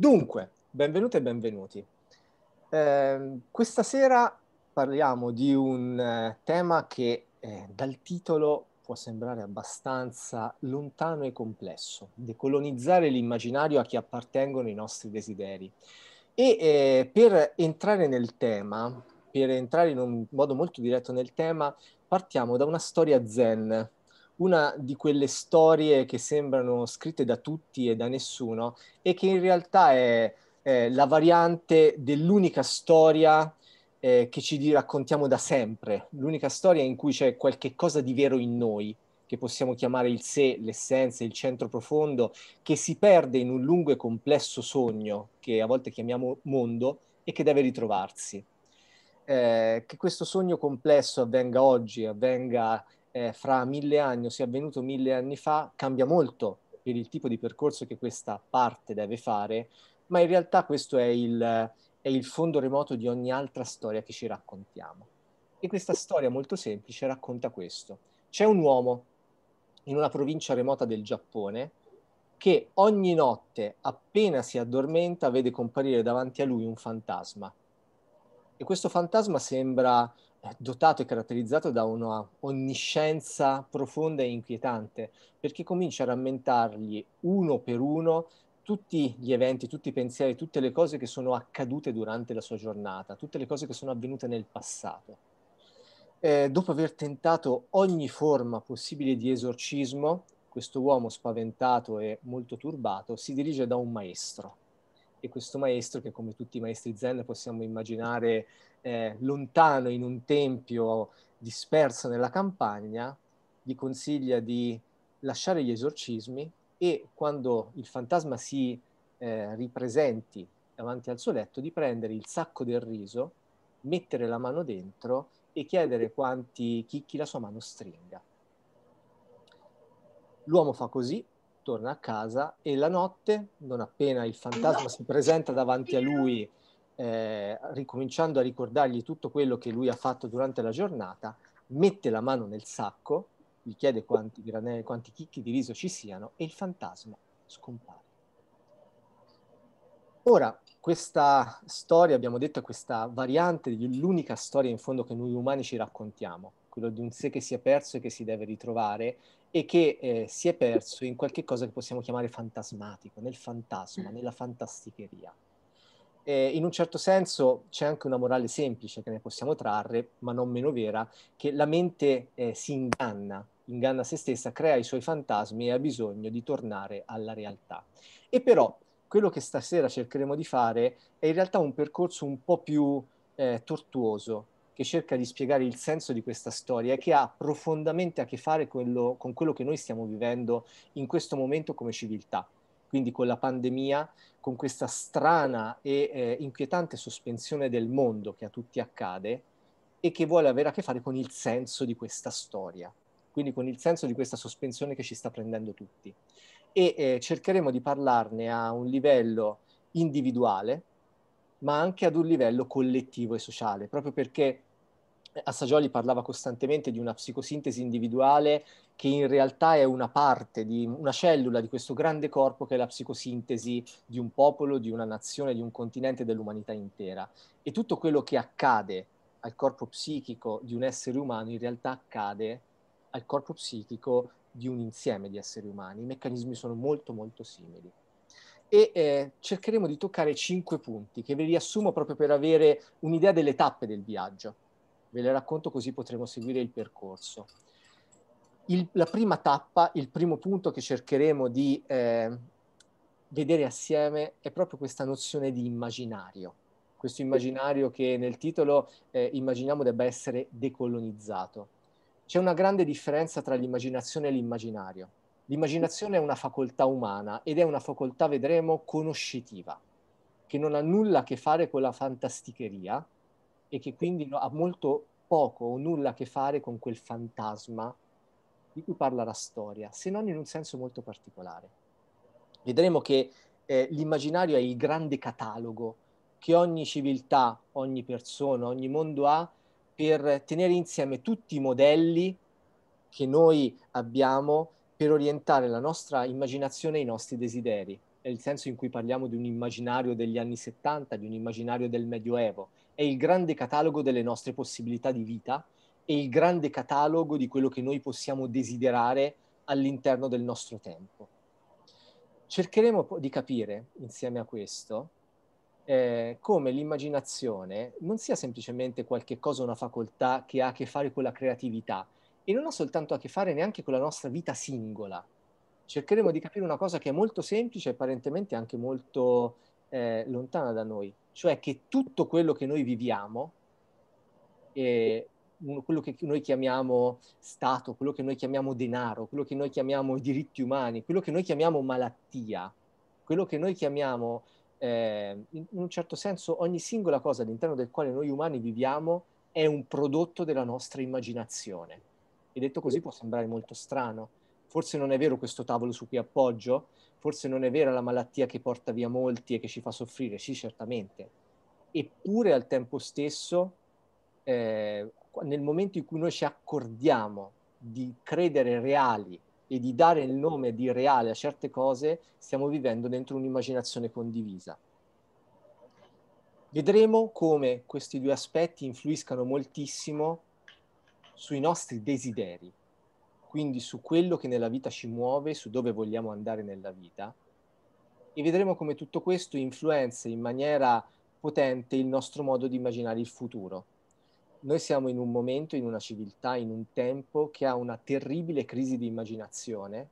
Dunque, benvenute e benvenuti. Eh, questa sera parliamo di un eh, tema che eh, dal titolo può sembrare abbastanza lontano e complesso, decolonizzare l'immaginario a chi appartengono i nostri desideri. E eh, per entrare nel tema, per entrare in un modo molto diretto nel tema, partiamo da una storia zen una di quelle storie che sembrano scritte da tutti e da nessuno e che in realtà è eh, la variante dell'unica storia eh, che ci raccontiamo da sempre, l'unica storia in cui c'è qualche cosa di vero in noi, che possiamo chiamare il sé, l'essenza, il centro profondo, che si perde in un lungo e complesso sogno che a volte chiamiamo mondo e che deve ritrovarsi. Eh, che questo sogno complesso avvenga oggi, avvenga eh, fra mille anni o sia avvenuto mille anni fa cambia molto per il tipo di percorso che questa parte deve fare, ma in realtà questo è il, è il fondo remoto di ogni altra storia che ci raccontiamo. E questa storia molto semplice racconta questo. C'è un uomo in una provincia remota del Giappone che ogni notte, appena si addormenta, vede comparire davanti a lui un fantasma. E questo fantasma sembra dotato e caratterizzato da una onniscienza profonda e inquietante, perché comincia a rammentargli uno per uno tutti gli eventi, tutti i pensieri, tutte le cose che sono accadute durante la sua giornata, tutte le cose che sono avvenute nel passato. Eh, dopo aver tentato ogni forma possibile di esorcismo, questo uomo spaventato e molto turbato si dirige da un maestro. E questo maestro, che come tutti i maestri zen possiamo immaginare eh, lontano in un tempio disperso nella campagna, gli consiglia di lasciare gli esorcismi e quando il fantasma si eh, ripresenti davanti al suo letto di prendere il sacco del riso, mettere la mano dentro e chiedere quanti chicchi la sua mano stringa. L'uomo fa così, torna a casa e la notte, non appena il fantasma si presenta davanti a lui eh, ricominciando a ricordargli tutto quello che lui ha fatto durante la giornata, mette la mano nel sacco, gli chiede quanti, granelli, quanti chicchi di riso ci siano e il fantasma scompare. Ora, questa storia, abbiamo detto, questa variante, l'unica storia in fondo che noi umani ci raccontiamo, quello di un sé che si è perso e che si deve ritrovare e che eh, si è perso in qualche cosa che possiamo chiamare fantasmatico, nel fantasma, nella fantasticheria eh, in un certo senso c'è anche una morale semplice che ne possiamo trarre, ma non meno vera, che la mente eh, si inganna, inganna se stessa, crea i suoi fantasmi e ha bisogno di tornare alla realtà. E però quello che stasera cercheremo di fare è in realtà un percorso un po' più eh, tortuoso, che cerca di spiegare il senso di questa storia e che ha profondamente a che fare quello, con quello che noi stiamo vivendo in questo momento come civiltà quindi con la pandemia, con questa strana e eh, inquietante sospensione del mondo che a tutti accade e che vuole avere a che fare con il senso di questa storia, quindi con il senso di questa sospensione che ci sta prendendo tutti. E eh, cercheremo di parlarne a un livello individuale, ma anche ad un livello collettivo e sociale, proprio perché Assagioli parlava costantemente di una psicosintesi individuale che in realtà è una parte, di una cellula di questo grande corpo che è la psicosintesi di un popolo, di una nazione, di un continente, dell'umanità intera. E tutto quello che accade al corpo psichico di un essere umano in realtà accade al corpo psichico di un insieme di esseri umani. I meccanismi sono molto molto simili e eh, cercheremo di toccare cinque punti che vi riassumo proprio per avere un'idea delle tappe del viaggio ve le racconto così potremo seguire il percorso. Il, la prima tappa, il primo punto che cercheremo di eh, vedere assieme è proprio questa nozione di immaginario, questo immaginario che nel titolo eh, immaginiamo debba essere decolonizzato. C'è una grande differenza tra l'immaginazione e l'immaginario. L'immaginazione è una facoltà umana ed è una facoltà, vedremo, conoscitiva, che non ha nulla a che fare con la fantasticheria, e che quindi ha molto poco o nulla a che fare con quel fantasma di cui parla la storia, se non in un senso molto particolare. Vedremo che eh, l'immaginario è il grande catalogo che ogni civiltà, ogni persona, ogni mondo ha per tenere insieme tutti i modelli che noi abbiamo per orientare la nostra immaginazione e i nostri desideri nel senso in cui parliamo di un immaginario degli anni 70, di un immaginario del Medioevo, è il grande catalogo delle nostre possibilità di vita e il grande catalogo di quello che noi possiamo desiderare all'interno del nostro tempo. Cercheremo di capire insieme a questo eh, come l'immaginazione non sia semplicemente qualche cosa, una facoltà che ha a che fare con la creatività e non ha soltanto a che fare neanche con la nostra vita singola, cercheremo di capire una cosa che è molto semplice e apparentemente anche molto eh, lontana da noi, cioè che tutto quello che noi viviamo, eh, quello che noi chiamiamo Stato, quello che noi chiamiamo denaro, quello che noi chiamiamo i diritti umani, quello che noi chiamiamo malattia, quello che noi chiamiamo eh, in un certo senso ogni singola cosa all'interno del quale noi umani viviamo è un prodotto della nostra immaginazione. E detto così può sembrare molto strano, forse non è vero questo tavolo su cui appoggio, forse non è vera la malattia che porta via molti e che ci fa soffrire, sì certamente, eppure al tempo stesso eh, nel momento in cui noi ci accordiamo di credere reali e di dare il nome di reale a certe cose, stiamo vivendo dentro un'immaginazione condivisa. Vedremo come questi due aspetti influiscano moltissimo sui nostri desideri quindi su quello che nella vita ci muove, su dove vogliamo andare nella vita e vedremo come tutto questo influenza in maniera potente il nostro modo di immaginare il futuro. Noi siamo in un momento, in una civiltà, in un tempo che ha una terribile crisi di immaginazione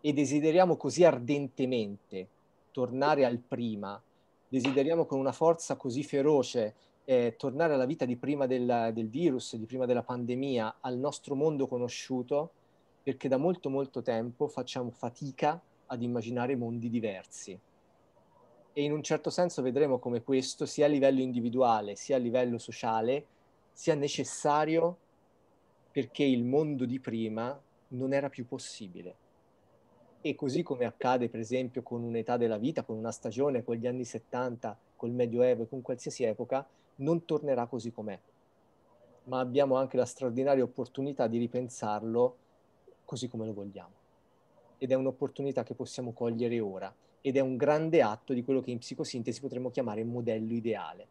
e desideriamo così ardentemente tornare al prima, desideriamo con una forza così feroce eh, tornare alla vita di prima del, del virus, di prima della pandemia, al nostro mondo conosciuto, perché da molto molto tempo facciamo fatica ad immaginare mondi diversi. E in un certo senso vedremo come questo, sia a livello individuale, sia a livello sociale, sia necessario perché il mondo di prima non era più possibile. E così come accade per esempio con un'età della vita, con una stagione, con gli anni 70, col Medioevo e con qualsiasi epoca, non tornerà così com'è. Ma abbiamo anche la straordinaria opportunità di ripensarlo così come lo vogliamo. Ed è un'opportunità che possiamo cogliere ora ed è un grande atto di quello che in psicosintesi potremmo chiamare modello ideale,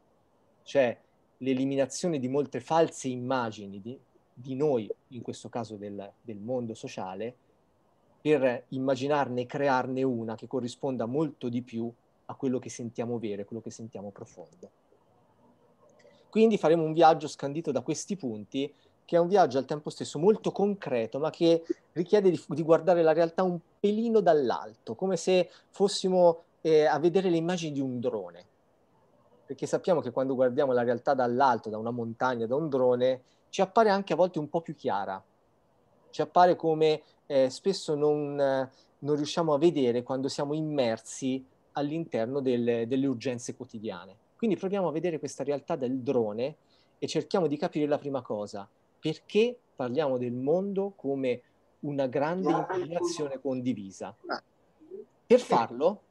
cioè l'eliminazione di molte false immagini di, di noi, in questo caso del, del mondo sociale, per immaginarne e crearne una che corrisponda molto di più a quello che sentiamo vero, a quello che sentiamo profondo. Quindi faremo un viaggio scandito da questi punti che è un viaggio al tempo stesso molto concreto, ma che richiede di, di guardare la realtà un pelino dall'alto, come se fossimo eh, a vedere le immagini di un drone. Perché sappiamo che quando guardiamo la realtà dall'alto, da una montagna, da un drone, ci appare anche a volte un po' più chiara. Ci appare come eh, spesso non, non, riusciamo a vedere quando siamo immersi all'interno del, delle urgenze quotidiane. Quindi proviamo a vedere questa realtà del drone e cerchiamo di capire la prima cosa, perché parliamo del mondo come una grande immigrazione condivisa. Per farlo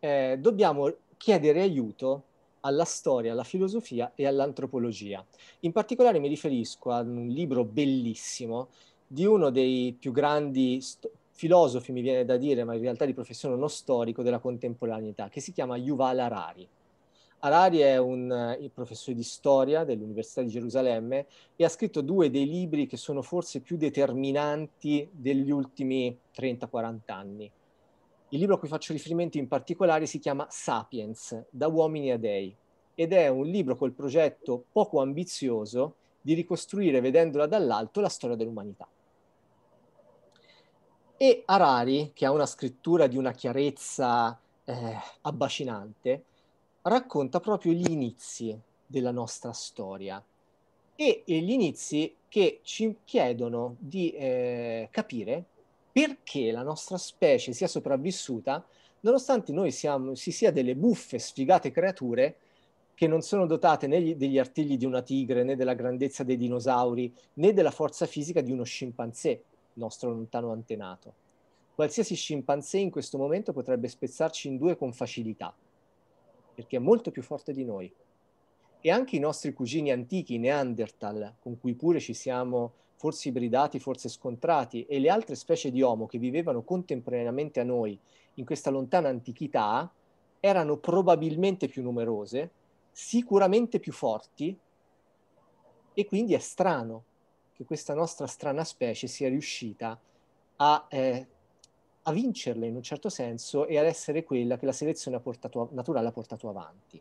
eh, dobbiamo chiedere aiuto alla storia, alla filosofia e all'antropologia. In particolare mi riferisco a un libro bellissimo di uno dei più grandi st- filosofi, mi viene da dire, ma in realtà di professione uno storico della contemporaneità, che si chiama Yuval Harari. Harari è un eh, il professore di storia dell'Università di Gerusalemme e ha scritto due dei libri che sono forse più determinanti degli ultimi 30-40 anni. Il libro a cui faccio riferimento in particolare si chiama Sapiens, da uomini a dei, ed è un libro col progetto poco ambizioso di ricostruire, vedendola dall'alto, la storia dell'umanità. E Harari, che ha una scrittura di una chiarezza eh, abbascinante, racconta proprio gli inizi della nostra storia e gli inizi che ci chiedono di eh, capire perché la nostra specie sia sopravvissuta nonostante noi siamo, si sia delle buffe, sfigate creature che non sono dotate né degli artigli di una tigre, né della grandezza dei dinosauri, né della forza fisica di uno scimpanzé, nostro lontano antenato. Qualsiasi scimpanzé in questo momento potrebbe spezzarci in due con facilità perché è molto più forte di noi. E anche i nostri cugini antichi, i Neanderthal, con cui pure ci siamo forse ibridati, forse scontrati, e le altre specie di Homo che vivevano contemporaneamente a noi in questa lontana antichità, erano probabilmente più numerose, sicuramente più forti, e quindi è strano che questa nostra strana specie sia riuscita a eh, a vincerle in un certo senso e ad essere quella che la selezione ha portato, naturale ha portato avanti.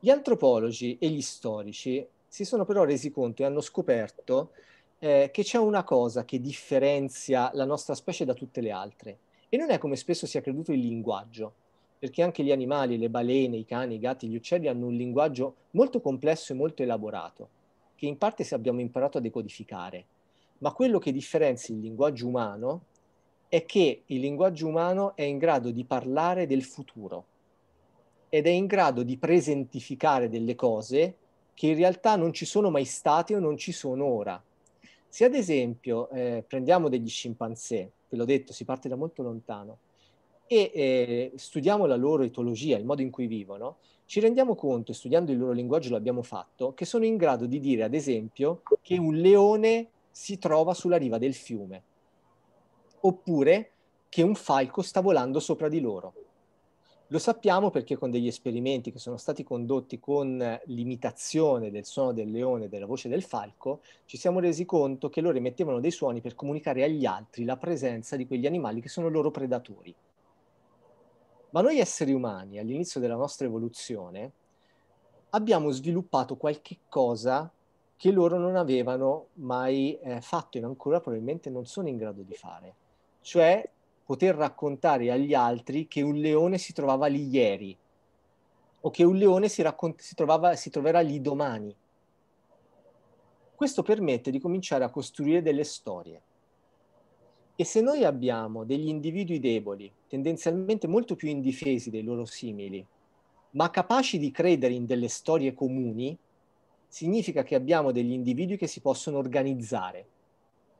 Gli antropologi e gli storici si sono però resi conto e hanno scoperto eh, che c'è una cosa che differenzia la nostra specie da tutte le altre e non è come spesso si è creduto il linguaggio, perché anche gli animali, le balene, i cani, i gatti, gli uccelli hanno un linguaggio molto complesso e molto elaborato, che in parte abbiamo imparato a decodificare, ma quello che differenzia il linguaggio umano è che il linguaggio umano è in grado di parlare del futuro ed è in grado di presentificare delle cose che in realtà non ci sono mai state o non ci sono ora. Se ad esempio eh, prendiamo degli scimpanzé, ve l'ho detto, si parte da molto lontano, e eh, studiamo la loro etologia, il modo in cui vivono, ci rendiamo conto, studiando il loro linguaggio l'abbiamo fatto, che sono in grado di dire ad esempio che un leone si trova sulla riva del fiume oppure che un falco sta volando sopra di loro. Lo sappiamo perché con degli esperimenti che sono stati condotti con eh, l'imitazione del suono del leone e della voce del falco, ci siamo resi conto che loro emettevano dei suoni per comunicare agli altri la presenza di quegli animali che sono loro predatori. Ma noi esseri umani, all'inizio della nostra evoluzione, abbiamo sviluppato qualche cosa che loro non avevano mai eh, fatto e ancora probabilmente non sono in grado di fare cioè poter raccontare agli altri che un leone si trovava lì ieri o che un leone si, raccont- si, trovava, si troverà lì domani. Questo permette di cominciare a costruire delle storie. E se noi abbiamo degli individui deboli, tendenzialmente molto più indifesi dei loro simili, ma capaci di credere in delle storie comuni, significa che abbiamo degli individui che si possono organizzare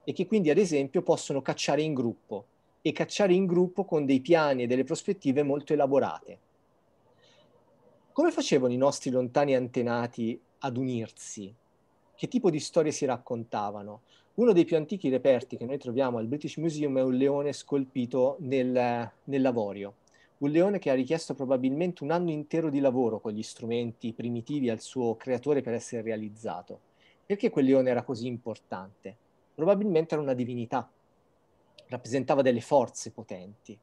e che quindi ad esempio possono cacciare in gruppo e cacciare in gruppo con dei piani e delle prospettive molto elaborate. Come facevano i nostri lontani antenati ad unirsi? Che tipo di storie si raccontavano? Uno dei più antichi reperti che noi troviamo al British Museum è un leone scolpito nel, nel lavorio, un leone che ha richiesto probabilmente un anno intero di lavoro con gli strumenti primitivi al suo creatore per essere realizzato. Perché quel leone era così importante? probabilmente era una divinità, rappresentava delle forze potenti,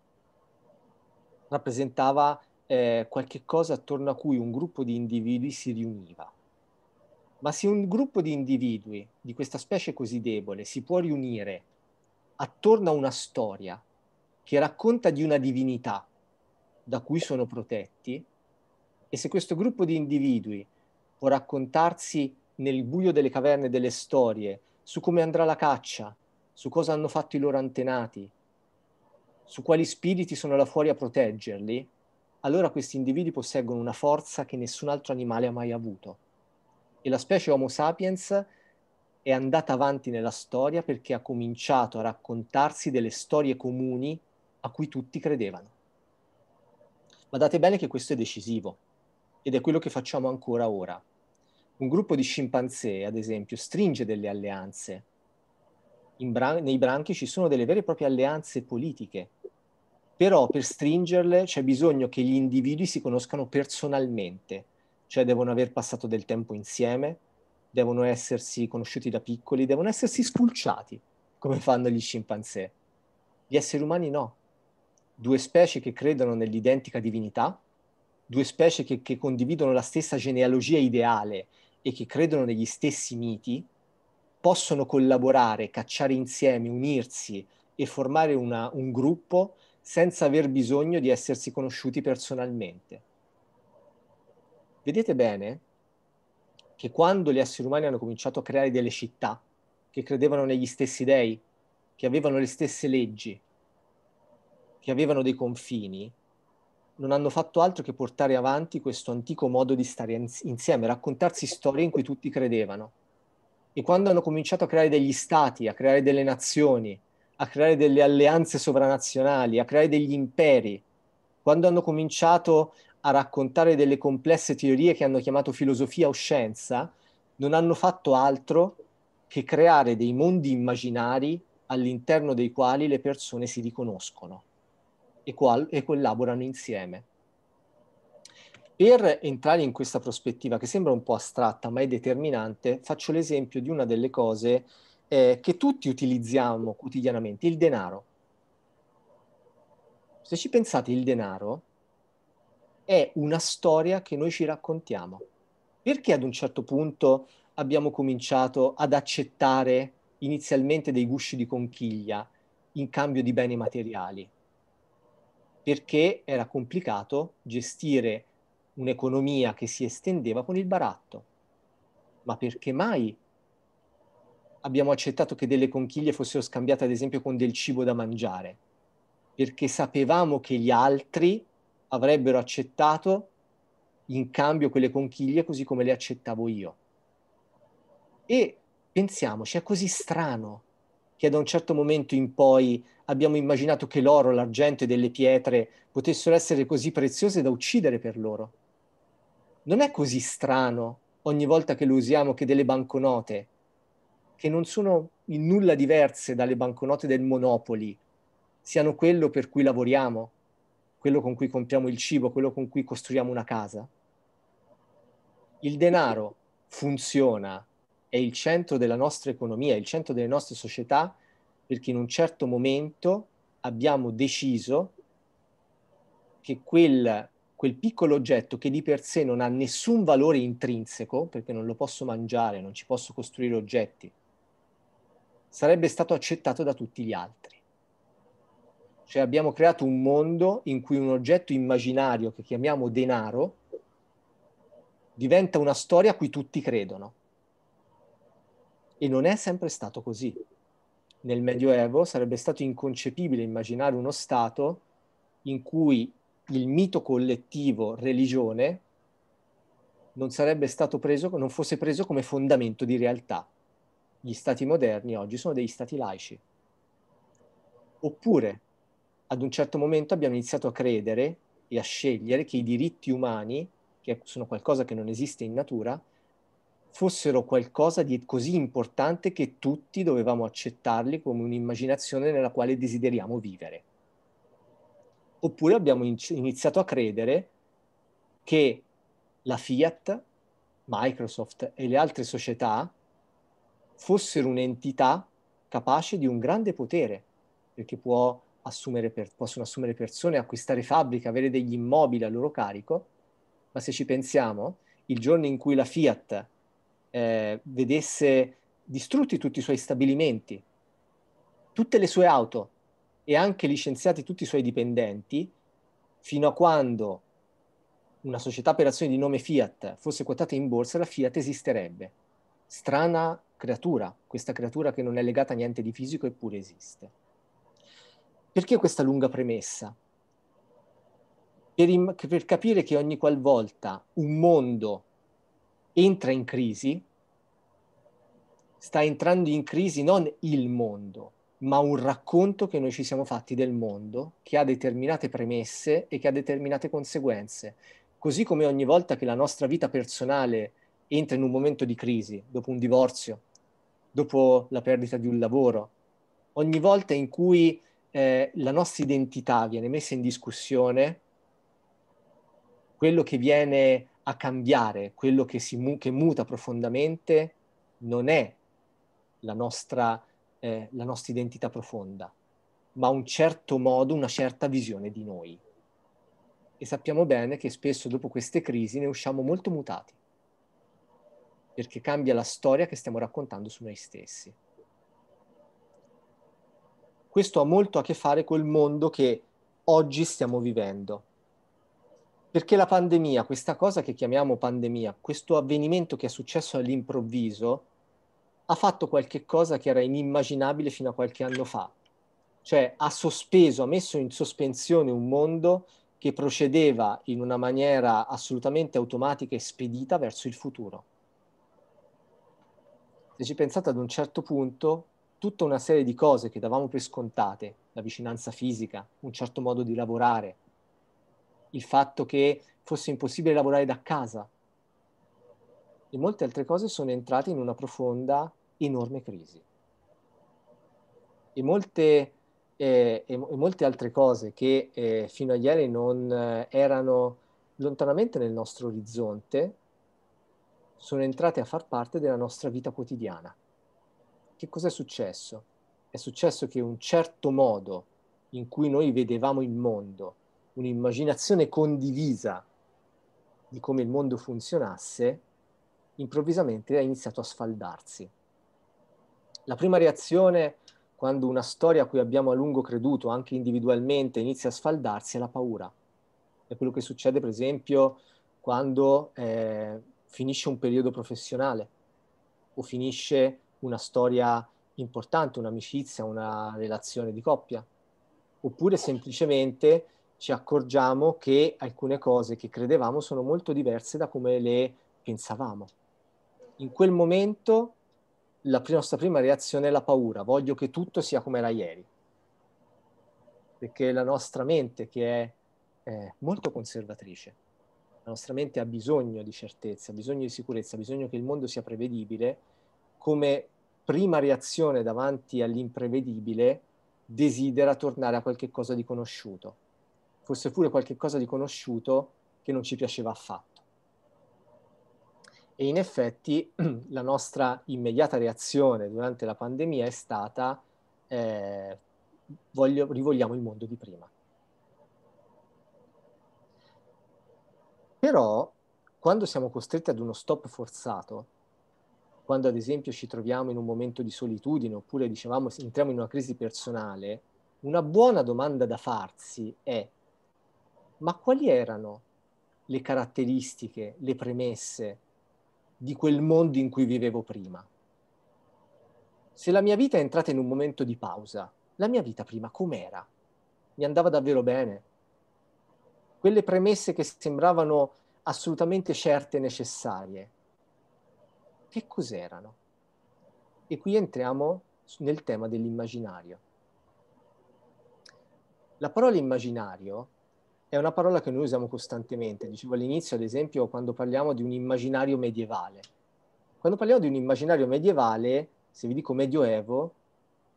rappresentava eh, qualche cosa attorno a cui un gruppo di individui si riuniva. Ma se un gruppo di individui di questa specie così debole si può riunire attorno a una storia che racconta di una divinità da cui sono protetti, e se questo gruppo di individui può raccontarsi nel buio delle caverne delle storie su come andrà la caccia, su cosa hanno fatto i loro antenati, su quali spiriti sono là fuori a proteggerli, allora questi individui posseggono una forza che nessun altro animale ha mai avuto. E la specie Homo sapiens è andata avanti nella storia perché ha cominciato a raccontarsi delle storie comuni a cui tutti credevano. Ma date bene che questo è decisivo ed è quello che facciamo ancora ora un gruppo di scimpanzé, ad esempio, stringe delle alleanze. Bran- nei branchi ci sono delle vere e proprie alleanze politiche, però per stringerle c'è bisogno che gli individui si conoscano personalmente, cioè devono aver passato del tempo insieme, devono essersi conosciuti da piccoli, devono essersi sculciati, come fanno gli scimpanzé. Gli esseri umani no. Due specie che credono nell'identica divinità, due specie che, che condividono la stessa genealogia ideale e che credono negli stessi miti possono collaborare, cacciare insieme, unirsi e formare una, un gruppo senza aver bisogno di essersi conosciuti personalmente. Vedete bene che quando gli esseri umani hanno cominciato a creare delle città che credevano negli stessi dei, che avevano le stesse leggi, che avevano dei confini, non hanno fatto altro che portare avanti questo antico modo di stare insieme, raccontarsi storie in cui tutti credevano. E quando hanno cominciato a creare degli stati, a creare delle nazioni, a creare delle alleanze sovranazionali, a creare degli imperi, quando hanno cominciato a raccontare delle complesse teorie che hanno chiamato filosofia o scienza, non hanno fatto altro che creare dei mondi immaginari all'interno dei quali le persone si riconoscono e, qual- e collaborano insieme. Per entrare in questa prospettiva, che sembra un po' astratta ma è determinante, faccio l'esempio di una delle cose eh, che tutti utilizziamo quotidianamente, il denaro. Se ci pensate, il denaro è una storia che noi ci raccontiamo. Perché ad un certo punto abbiamo cominciato ad accettare inizialmente dei gusci di conchiglia in cambio di beni materiali? perché era complicato gestire un'economia che si estendeva con il baratto. Ma perché mai abbiamo accettato che delle conchiglie fossero scambiate ad esempio con del cibo da mangiare? Perché sapevamo che gli altri avrebbero accettato in cambio quelle conchiglie così come le accettavo io. E pensiamoci, è così strano che da un certo momento in poi abbiamo immaginato che l'oro, l'argento e delle pietre potessero essere così preziose da uccidere per loro. Non è così strano ogni volta che lo usiamo che delle banconote, che non sono in nulla diverse dalle banconote del Monopoli, siano quello per cui lavoriamo, quello con cui compriamo il cibo, quello con cui costruiamo una casa. Il denaro funziona è il centro della nostra economia, è il centro delle nostre società, perché in un certo momento abbiamo deciso che quel, quel piccolo oggetto che di per sé non ha nessun valore intrinseco, perché non lo posso mangiare, non ci posso costruire oggetti, sarebbe stato accettato da tutti gli altri. Cioè abbiamo creato un mondo in cui un oggetto immaginario che chiamiamo denaro diventa una storia a cui tutti credono. E non è sempre stato così. Nel Medioevo sarebbe stato inconcepibile immaginare uno Stato in cui il mito collettivo religione non sarebbe stato preso, non fosse preso come fondamento di realtà. Gli stati moderni oggi sono degli stati laici. Oppure, ad un certo momento abbiamo iniziato a credere e a scegliere che i diritti umani, che sono qualcosa che non esiste in natura, fossero qualcosa di così importante che tutti dovevamo accettarli come un'immaginazione nella quale desideriamo vivere. Oppure abbiamo iniziato a credere che la Fiat, Microsoft e le altre società fossero un'entità capace di un grande potere, perché può assumere per, possono assumere persone, acquistare fabbriche, avere degli immobili a loro carico, ma se ci pensiamo, il giorno in cui la Fiat eh, vedesse distrutti tutti i suoi stabilimenti, tutte le sue auto e anche licenziati tutti i suoi dipendenti, fino a quando una società per azioni di nome Fiat fosse quotata in borsa, la Fiat esisterebbe. Strana creatura, questa creatura che non è legata a niente di fisico eppure esiste. Perché questa lunga premessa? Per, im- per capire che ogni qualvolta un mondo entra in crisi, sta entrando in crisi non il mondo, ma un racconto che noi ci siamo fatti del mondo, che ha determinate premesse e che ha determinate conseguenze. Così come ogni volta che la nostra vita personale entra in un momento di crisi, dopo un divorzio, dopo la perdita di un lavoro, ogni volta in cui eh, la nostra identità viene messa in discussione, quello che viene a cambiare, quello che, mu- che muta profondamente, non è la nostra, eh, la nostra identità profonda, ma un certo modo, una certa visione di noi. E sappiamo bene che spesso dopo queste crisi ne usciamo molto mutati, perché cambia la storia che stiamo raccontando su noi stessi. Questo ha molto a che fare col mondo che oggi stiamo vivendo. Perché la pandemia, questa cosa che chiamiamo pandemia, questo avvenimento che è successo all'improvviso, ha fatto qualche cosa che era inimmaginabile fino a qualche anno fa, cioè ha sospeso, ha messo in sospensione un mondo che procedeva in una maniera assolutamente automatica e spedita verso il futuro. Se ci pensate ad un certo punto, tutta una serie di cose che davamo per scontate, la vicinanza fisica, un certo modo di lavorare, il fatto che fosse impossibile lavorare da casa, e molte altre cose sono entrate in una profonda, enorme crisi. E molte, eh, e, e molte altre cose che eh, fino a ieri non eh, erano lontanamente nel nostro orizzonte, sono entrate a far parte della nostra vita quotidiana. Che cosa è successo? È successo che un certo modo in cui noi vedevamo il mondo, un'immaginazione condivisa di come il mondo funzionasse, improvvisamente ha iniziato a sfaldarsi. La prima reazione quando una storia a cui abbiamo a lungo creduto, anche individualmente, inizia a sfaldarsi è la paura. È quello che succede, per esempio, quando eh, finisce un periodo professionale o finisce una storia importante, un'amicizia, una relazione di coppia. Oppure semplicemente ci accorgiamo che alcune cose che credevamo sono molto diverse da come le pensavamo in quel momento la nostra prima reazione è la paura, voglio che tutto sia come era ieri, perché la nostra mente che è, è molto conservatrice, la nostra mente ha bisogno di certezza, ha bisogno di sicurezza, ha bisogno che il mondo sia prevedibile, come prima reazione davanti all'imprevedibile desidera tornare a qualche cosa di conosciuto, forse pure qualche cosa di conosciuto che non ci piaceva affatto. E in effetti la nostra immediata reazione durante la pandemia è stata eh, voglio, rivogliamo il mondo di prima. Però quando siamo costretti ad uno stop forzato, quando ad esempio ci troviamo in un momento di solitudine oppure dicevamo entriamo in una crisi personale, una buona domanda da farsi è ma quali erano le caratteristiche, le premesse di quel mondo in cui vivevo prima. Se la mia vita è entrata in un momento di pausa, la mia vita prima com'era? Mi andava davvero bene? Quelle premesse che sembravano assolutamente certe e necessarie, che cos'erano? E qui entriamo nel tema dell'immaginario. La parola immaginario è una parola che noi usiamo costantemente. Dicevo all'inizio, ad esempio, quando parliamo di un immaginario medievale. Quando parliamo di un immaginario medievale, se vi dico medioevo,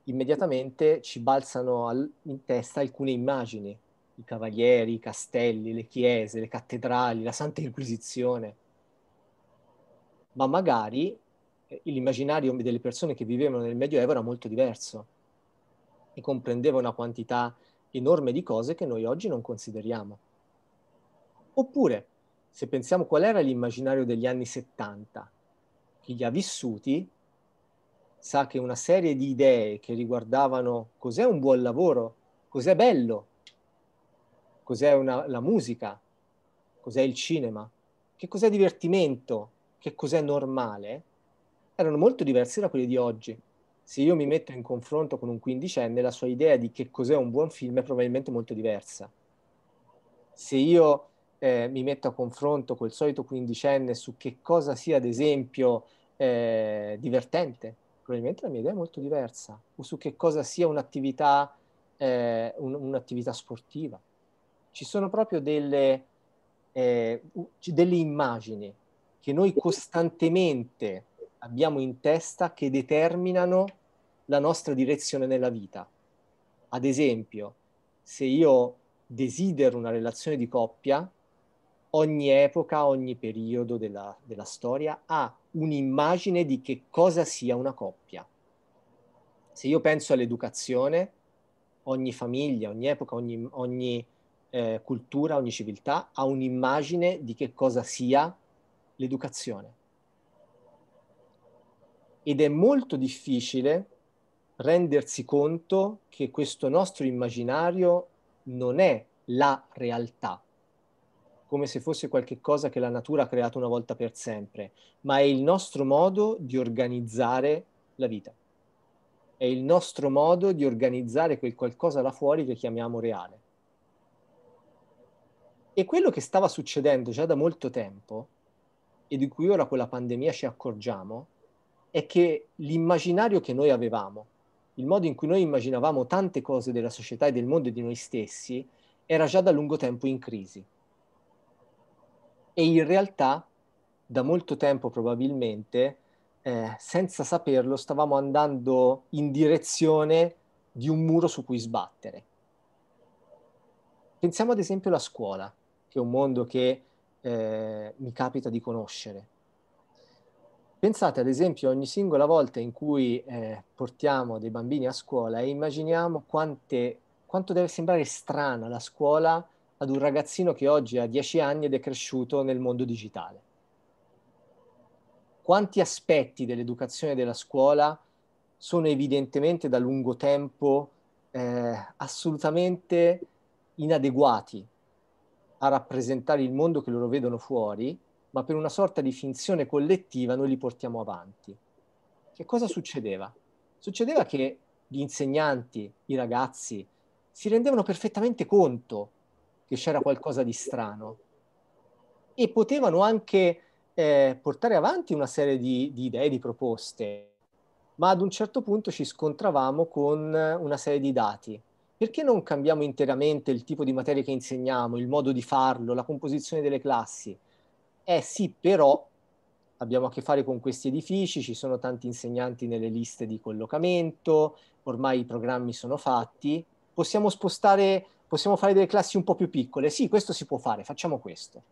immediatamente ci balzano al, in testa alcune immagini, i cavalieri, i castelli, le chiese, le cattedrali, la Santa Inquisizione. Ma magari eh, l'immaginario delle persone che vivevano nel Medioevo era molto diverso e comprendeva una quantità enorme di cose che noi oggi non consideriamo. Oppure, se pensiamo qual era l'immaginario degli anni 70, chi li ha vissuti sa che una serie di idee che riguardavano cos'è un buon lavoro, cos'è bello, cos'è una, la musica, cos'è il cinema, che cos'è divertimento, che cos'è normale, erano molto diverse da quelle di oggi se io mi metto in confronto con un quindicenne, la sua idea di che cos'è un buon film è probabilmente molto diversa. Se io eh, mi metto a confronto col solito quindicenne su che cosa sia, ad esempio, eh, divertente, probabilmente la mia idea è molto diversa, o su che cosa sia un'attività, eh, un, un'attività sportiva. Ci sono proprio delle, eh, delle immagini che noi costantemente abbiamo in testa che determinano la nostra direzione nella vita. Ad esempio, se io desidero una relazione di coppia, ogni epoca, ogni periodo della, della storia ha un'immagine di che cosa sia una coppia. Se io penso all'educazione, ogni famiglia, ogni epoca, ogni, ogni eh, cultura, ogni civiltà ha un'immagine di che cosa sia l'educazione ed è molto difficile rendersi conto che questo nostro immaginario non è la realtà, come se fosse qualcosa che la natura ha creato una volta per sempre, ma è il nostro modo di organizzare la vita. È il nostro modo di organizzare quel qualcosa là fuori che chiamiamo reale. E quello che stava succedendo già da molto tempo, e di cui ora con la pandemia ci accorgiamo, è che l'immaginario che noi avevamo, il modo in cui noi immaginavamo tante cose della società e del mondo e di noi stessi, era già da lungo tempo in crisi. E in realtà, da molto tempo probabilmente, eh, senza saperlo, stavamo andando in direzione di un muro su cui sbattere. Pensiamo ad esempio alla scuola, che è un mondo che eh, mi capita di conoscere Pensate ad esempio ogni singola volta in cui eh, portiamo dei bambini a scuola e immaginiamo quante, quanto deve sembrare strana la scuola ad un ragazzino che oggi ha 10 anni ed è cresciuto nel mondo digitale. Quanti aspetti dell'educazione della scuola sono evidentemente da lungo tempo eh, assolutamente inadeguati a rappresentare il mondo che loro vedono fuori ma per una sorta di finzione collettiva noi li portiamo avanti. Che cosa succedeva? Succedeva che gli insegnanti, i ragazzi, si rendevano perfettamente conto che c'era qualcosa di strano e potevano anche eh, portare avanti una serie di, di idee, di proposte, ma ad un certo punto ci scontravamo con una serie di dati. Perché non cambiamo interamente il tipo di materia che insegniamo, il modo di farlo, la composizione delle classi? Eh sì, però abbiamo a che fare con questi edifici, ci sono tanti insegnanti nelle liste di collocamento, ormai i programmi sono fatti, possiamo spostare, possiamo fare delle classi un po' più piccole, sì, questo si può fare, facciamo questo.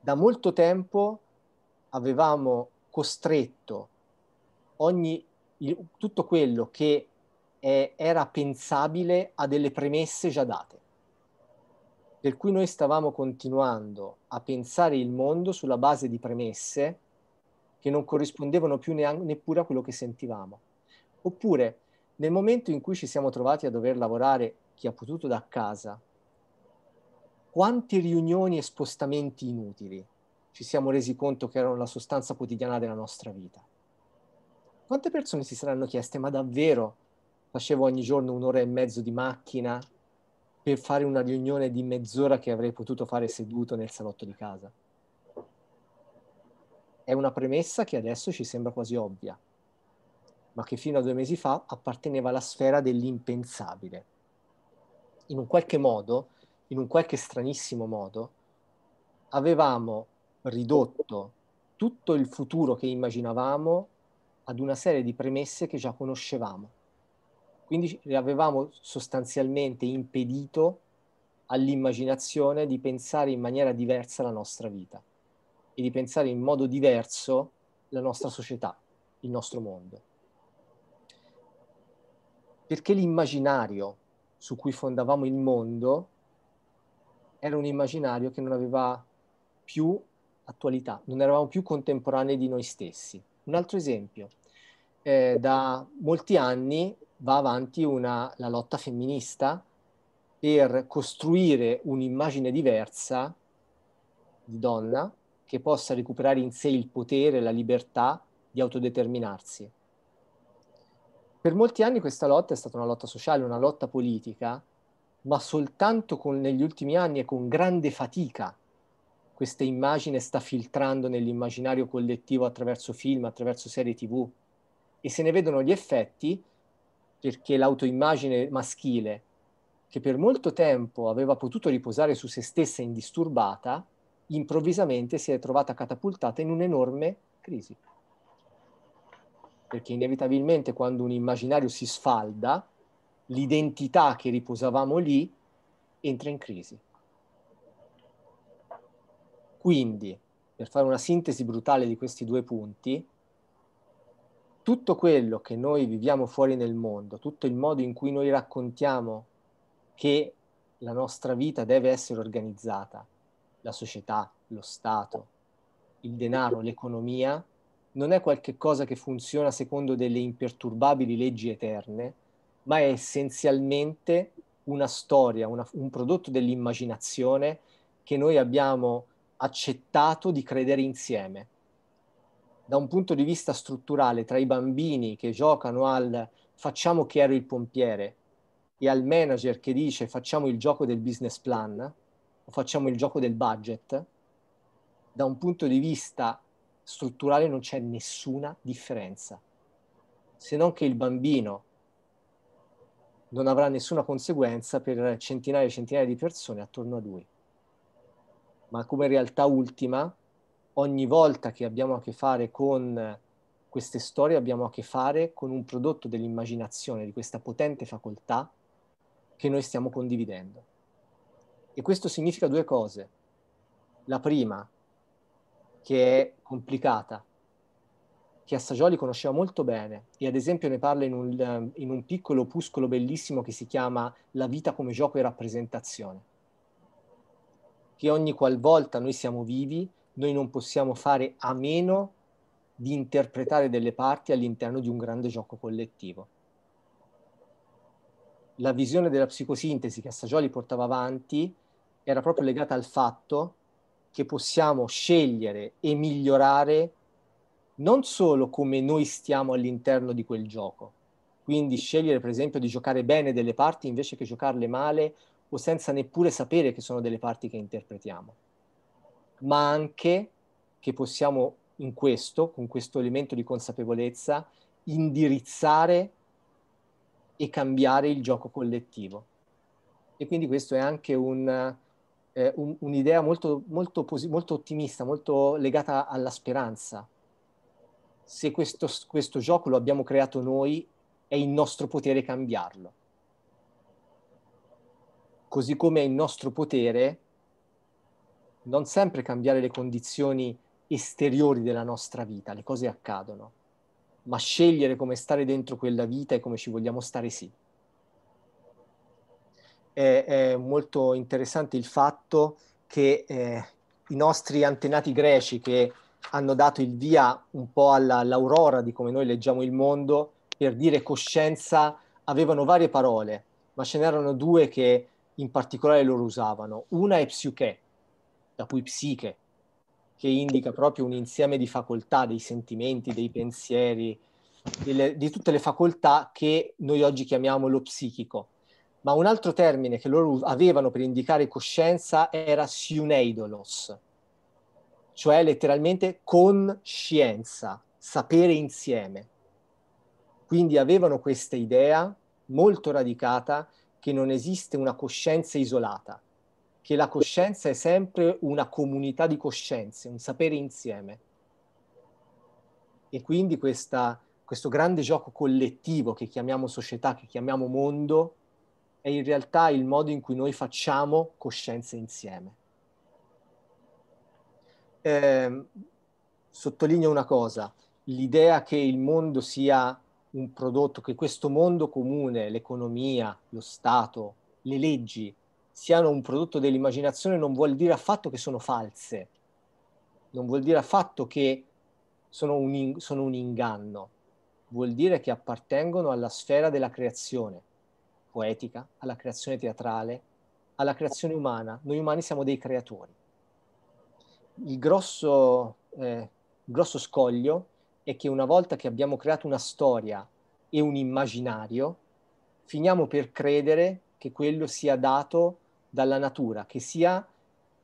Da molto tempo avevamo costretto ogni, tutto quello che è, era pensabile a delle premesse già date per cui noi stavamo continuando a pensare il mondo sulla base di premesse che non corrispondevano più neanche, neppure a quello che sentivamo. Oppure nel momento in cui ci siamo trovati a dover lavorare chi ha potuto da casa, quante riunioni e spostamenti inutili ci siamo resi conto che erano la sostanza quotidiana della nostra vita. Quante persone si saranno chieste, ma davvero facevo ogni giorno un'ora e mezzo di macchina per fare una riunione di mezz'ora che avrei potuto fare seduto nel salotto di casa. È una premessa che adesso ci sembra quasi ovvia, ma che fino a due mesi fa apparteneva alla sfera dell'impensabile. In un qualche modo, in un qualche stranissimo modo, avevamo ridotto tutto il futuro che immaginavamo ad una serie di premesse che già conoscevamo. Quindi avevamo sostanzialmente impedito all'immaginazione di pensare in maniera diversa la nostra vita e di pensare in modo diverso la nostra società, il nostro mondo. Perché l'immaginario su cui fondavamo il mondo era un immaginario che non aveva più attualità, non eravamo più contemporanei di noi stessi. Un altro esempio, eh, da molti anni va avanti una, la lotta femminista per costruire un'immagine diversa di donna che possa recuperare in sé il potere, la libertà di autodeterminarsi. Per molti anni questa lotta è stata una lotta sociale, una lotta politica, ma soltanto con, negli ultimi anni e con grande fatica questa immagine sta filtrando nell'immaginario collettivo attraverso film, attraverso serie tv e se ne vedono gli effetti perché l'autoimmagine maschile, che per molto tempo aveva potuto riposare su se stessa indisturbata, improvvisamente si è trovata catapultata in un'enorme crisi. Perché inevitabilmente quando un immaginario si sfalda, l'identità che riposavamo lì entra in crisi. Quindi, per fare una sintesi brutale di questi due punti, tutto quello che noi viviamo fuori nel mondo, tutto il modo in cui noi raccontiamo che la nostra vita deve essere organizzata, la società, lo Stato, il denaro, l'economia, non è qualcosa che funziona secondo delle imperturbabili leggi eterne, ma è essenzialmente una storia, una, un prodotto dell'immaginazione che noi abbiamo accettato di credere insieme da un punto di vista strutturale tra i bambini che giocano al facciamo che ero il pompiere e al manager che dice facciamo il gioco del business plan o facciamo il gioco del budget, da un punto di vista strutturale non c'è nessuna differenza, se non che il bambino non avrà nessuna conseguenza per centinaia e centinaia di persone attorno a lui. Ma come realtà ultima, ogni volta che abbiamo a che fare con queste storie abbiamo a che fare con un prodotto dell'immaginazione, di questa potente facoltà che noi stiamo condividendo. E questo significa due cose. La prima, che è complicata, che Assagioli conosceva molto bene e ad esempio ne parla in un, in un piccolo opuscolo bellissimo che si chiama La vita come gioco e rappresentazione. Che ogni qualvolta noi siamo vivi noi non possiamo fare a meno di interpretare delle parti all'interno di un grande gioco collettivo. La visione della psicosintesi che Stagioli portava avanti era proprio legata al fatto che possiamo scegliere e migliorare non solo come noi stiamo all'interno di quel gioco, quindi scegliere per esempio di giocare bene delle parti invece che giocarle male o senza neppure sapere che sono delle parti che interpretiamo, ma anche che possiamo in questo, con questo elemento di consapevolezza, indirizzare e cambiare il gioco collettivo. E quindi questo è anche un, eh, un, un'idea molto, molto, posi- molto, ottimista, molto legata alla speranza. Se questo, questo gioco lo abbiamo creato noi, è in nostro potere cambiarlo. Così come è in nostro potere non sempre cambiare le condizioni esteriori della nostra vita, le cose accadono, ma scegliere come stare dentro quella vita e come ci vogliamo stare sì. È, è molto interessante il fatto che eh, i nostri antenati greci che hanno dato il via un po' alla, all'aurora di come noi leggiamo il mondo, per dire coscienza avevano varie parole, ma ce n'erano due che in particolare loro usavano. Una è psiche, da cui psiche, che indica proprio un insieme di facoltà, dei sentimenti, dei pensieri, delle, di tutte le facoltà che noi oggi chiamiamo lo psichico. Ma un altro termine che loro avevano per indicare coscienza era siuneidolos, cioè letteralmente conscienza, sapere insieme. Quindi avevano questa idea molto radicata che non esiste una coscienza isolata, che la coscienza è sempre una comunità di coscienze, un sapere insieme. E quindi questa, questo grande gioco collettivo che chiamiamo società, che chiamiamo mondo, è in realtà il modo in cui noi facciamo coscienze insieme. Eh, sottolineo una cosa, l'idea che il mondo sia un prodotto, che questo mondo comune, l'economia, lo Stato, le leggi, siano un prodotto dell'immaginazione non vuol dire affatto che sono false, non vuol dire affatto che sono un, in, sono un inganno, vuol dire che appartengono alla sfera della creazione poetica, alla creazione teatrale, alla creazione umana. Noi umani siamo dei creatori. Il grosso, eh, grosso scoglio è che una volta che abbiamo creato una storia e un immaginario, finiamo per credere che quello sia dato dalla natura, che, sia,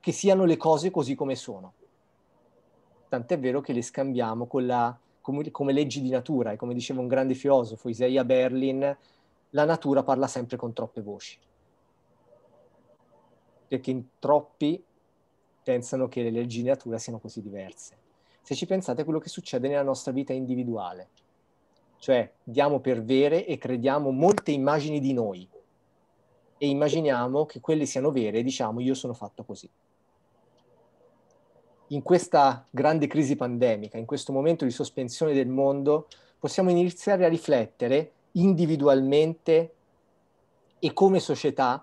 che siano le cose così come sono. Tant'è vero che le scambiamo la, come, come leggi di natura e come diceva un grande filosofo, Isaiah Berlin, la natura parla sempre con troppe voci. Perché in troppi pensano che le leggi di natura siano così diverse. Se ci pensate a quello che succede nella nostra vita individuale, cioè diamo per vere e crediamo molte immagini di noi, e immaginiamo che quelle siano vere e diciamo io sono fatto così. In questa grande crisi pandemica, in questo momento di sospensione del mondo, possiamo iniziare a riflettere individualmente e come società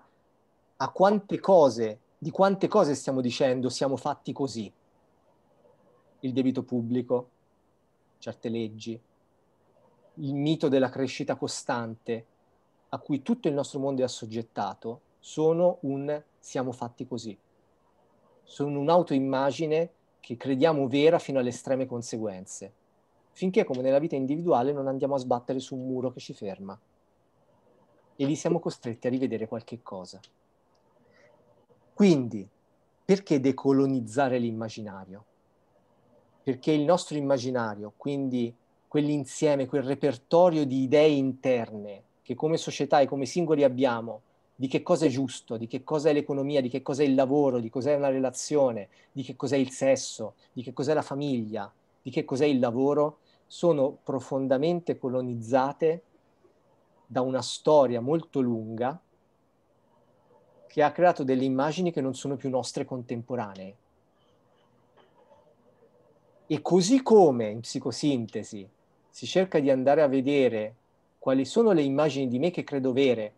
a quante cose, di quante cose stiamo dicendo siamo fatti così. Il debito pubblico, certe leggi, il mito della crescita costante, a cui tutto il nostro mondo è assoggettato sono un siamo fatti così, sono un'autoimmagine che crediamo vera fino alle estreme conseguenze, finché come nella vita individuale non andiamo a sbattere su un muro che ci ferma e lì siamo costretti a rivedere qualche cosa. Quindi, perché decolonizzare l'immaginario? Perché il nostro immaginario, quindi quell'insieme, quel repertorio di idee interne che come società e come singoli abbiamo di che cosa è giusto, di che cosa è l'economia, di che cosa è il lavoro, di cos'è una relazione, di che cos'è il sesso, di che cos'è la famiglia, di che cos'è il lavoro, sono profondamente colonizzate da una storia molto lunga che ha creato delle immagini che non sono più nostre contemporanee. E così come in psicosintesi si cerca di andare a vedere quali sono le immagini di me che credo vere,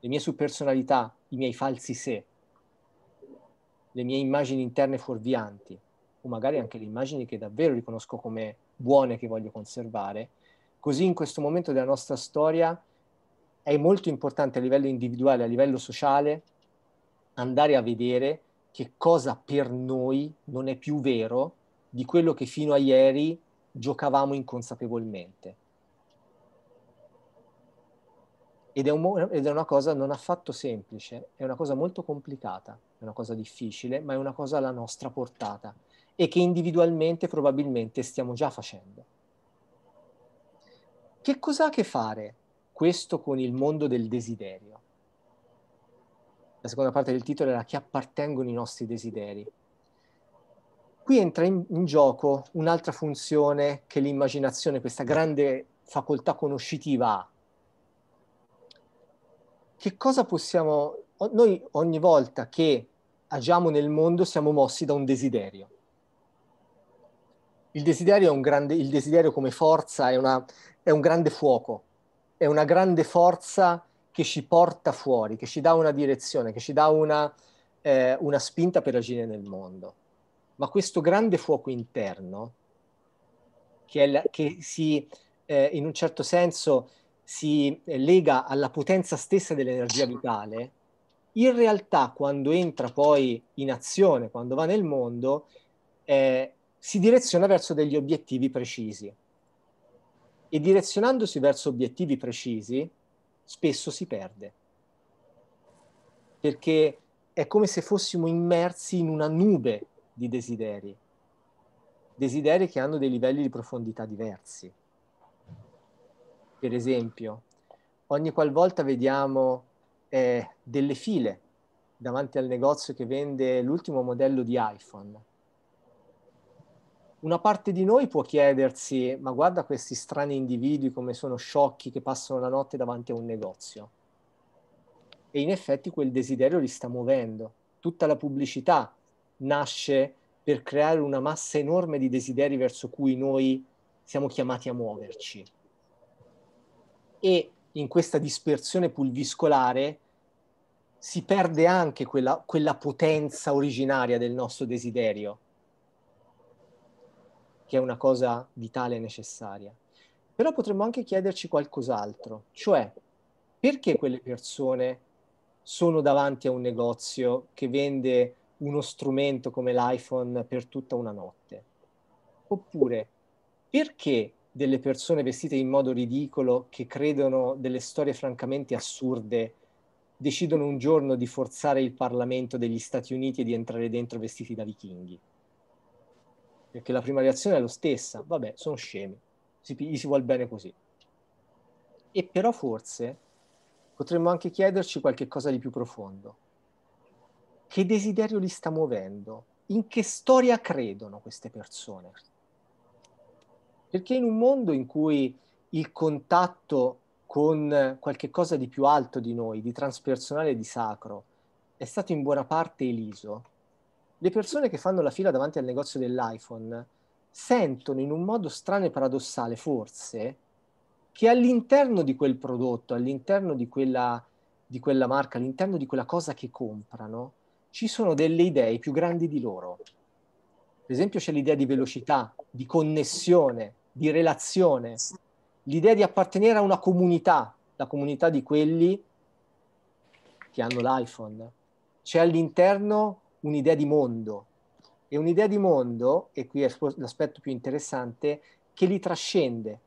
le mie subpersonalità, i miei falsi sé, le mie immagini interne fuorvianti, o magari anche le immagini che davvero riconosco come buone che voglio conservare, così in questo momento della nostra storia è molto importante a livello individuale, a livello sociale, andare a vedere che cosa per noi non è più vero di quello che fino a ieri giocavamo inconsapevolmente. ed è, un, ed è, una cosa non affatto semplice, è una cosa molto complicata, è una cosa difficile, ma è una cosa alla nostra portata e che individualmente probabilmente stiamo già facendo. Che cosa ha a che fare questo con il mondo del desiderio? La seconda parte del titolo era a chi appartengono i nostri desideri. Qui entra in, in gioco un'altra funzione che l'immaginazione, questa grande facoltà conoscitiva ha, che cosa possiamo... Noi ogni volta che agiamo nel mondo siamo mossi da un desiderio. Il desiderio, grande, il desiderio come forza è, una, è un grande fuoco, è una grande forza che ci porta fuori, che ci dà una direzione, che ci dà una, eh, una spinta per agire nel mondo. Ma questo grande fuoco interno, che, la, che si, eh, in un certo senso si eh, lega alla potenza stessa dell'energia vitale, in realtà quando entra poi in azione, quando va nel mondo, eh, si direziona verso degli obiettivi precisi. E direzionandosi verso obiettivi precisi, spesso si perde. Perché è come se fossimo immersi in una nube di desideri, desideri che hanno dei livelli di profondità diversi. Per esempio, ogni qualvolta vediamo eh, delle file davanti al negozio che vende l'ultimo modello di iPhone, una parte di noi può chiedersi, ma guarda questi strani individui come sono sciocchi che passano la notte davanti a un negozio. E in effetti quel desiderio li sta muovendo. Tutta la pubblicità nasce per creare una massa enorme di desideri verso cui noi siamo chiamati a muoverci e in questa dispersione pulviscolare si perde anche quella, quella potenza originaria del nostro desiderio, che è una cosa vitale e necessaria. Però potremmo anche chiederci qualcos'altro, cioè perché quelle persone sono davanti a un negozio che vende uno strumento come l'iPhone per tutta una notte? Oppure perché delle persone vestite in modo ridicolo che credono delle storie francamente assurde, decidono un giorno di forzare il Parlamento degli Stati Uniti e di entrare dentro vestiti da vichinghi. Perché la prima reazione è la stessa, vabbè, sono scemi, si, gli si vuole bene così. E però forse potremmo anche chiederci qualche cosa di più profondo. Che desiderio li sta muovendo? In che storia credono queste persone? Perché in un mondo in cui il contatto con qualche cosa di più alto di noi, di transpersonale e di sacro, è stato in buona parte eliso, le persone che fanno la fila davanti al negozio dell'iPhone sentono in un modo strano e paradossale, forse, che all'interno di quel prodotto, all'interno di quella, di quella marca, all'interno di quella cosa che comprano, ci sono delle idee più grandi di loro. Per esempio c'è l'idea di velocità, di connessione, di relazione, l'idea di appartenere a una comunità, la comunità di quelli che hanno l'iPhone. C'è all'interno un'idea di mondo e un'idea di mondo, e qui è l'aspetto più interessante, che li trascende,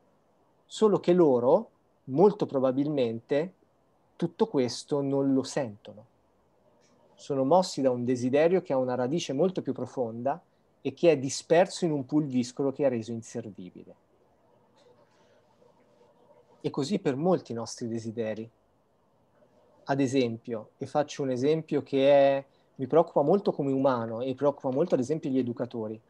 solo che loro molto probabilmente tutto questo non lo sentono. Sono mossi da un desiderio che ha una radice molto più profonda e che è disperso in un pulviscolo che ha reso inservibile. E così per molti nostri desideri. Ad esempio, e faccio un esempio che è, mi preoccupa molto come umano e preoccupa molto ad esempio gli educatori.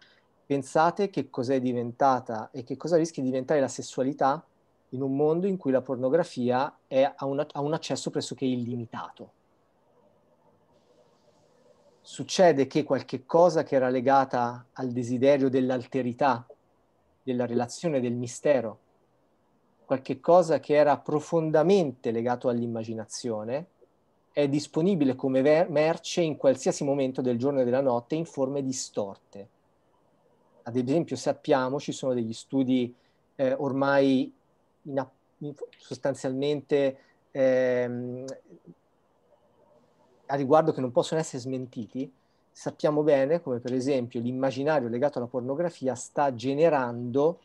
Pensate che cos'è diventata e che cosa rischia di diventare la sessualità in un mondo in cui la pornografia ha, un, ha un accesso pressoché illimitato succede che qualche cosa che era legata al desiderio dell'alterità, della relazione, del mistero, qualche cosa che era profondamente legato all'immaginazione, è disponibile come ver- merce in qualsiasi momento del giorno e della notte in forme distorte. Ad esempio sappiamo, ci sono degli studi eh, ormai in, sostanzialmente ehm, a riguardo che non possono essere smentiti, sappiamo bene come per esempio l'immaginario legato alla pornografia sta generando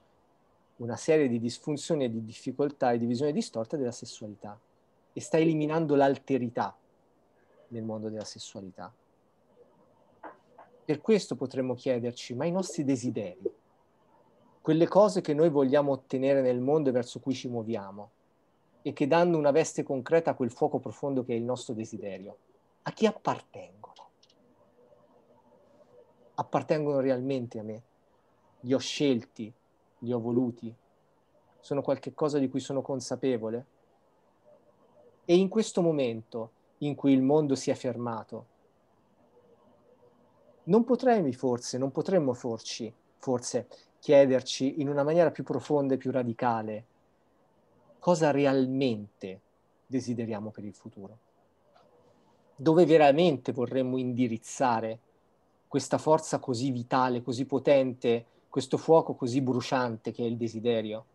una serie di disfunzioni e di difficoltà e di visioni distorte della sessualità e sta eliminando l'alterità nel mondo della sessualità. Per questo potremmo chiederci, ma i nostri desideri, quelle cose che noi vogliamo ottenere nel mondo e verso cui ci muoviamo e che danno una veste concreta a quel fuoco profondo che è il nostro desiderio, a chi appartengono? Appartengono realmente a me? Li ho scelti? Li ho voluti? Sono qualcosa di cui sono consapevole? E in questo momento in cui il mondo si è fermato, non potremmo forse, non potremmo forci, forse chiederci in una maniera più profonda e più radicale cosa realmente desideriamo per il futuro dove veramente vorremmo indirizzare questa forza così vitale, così potente, questo fuoco così bruciante che è il desiderio?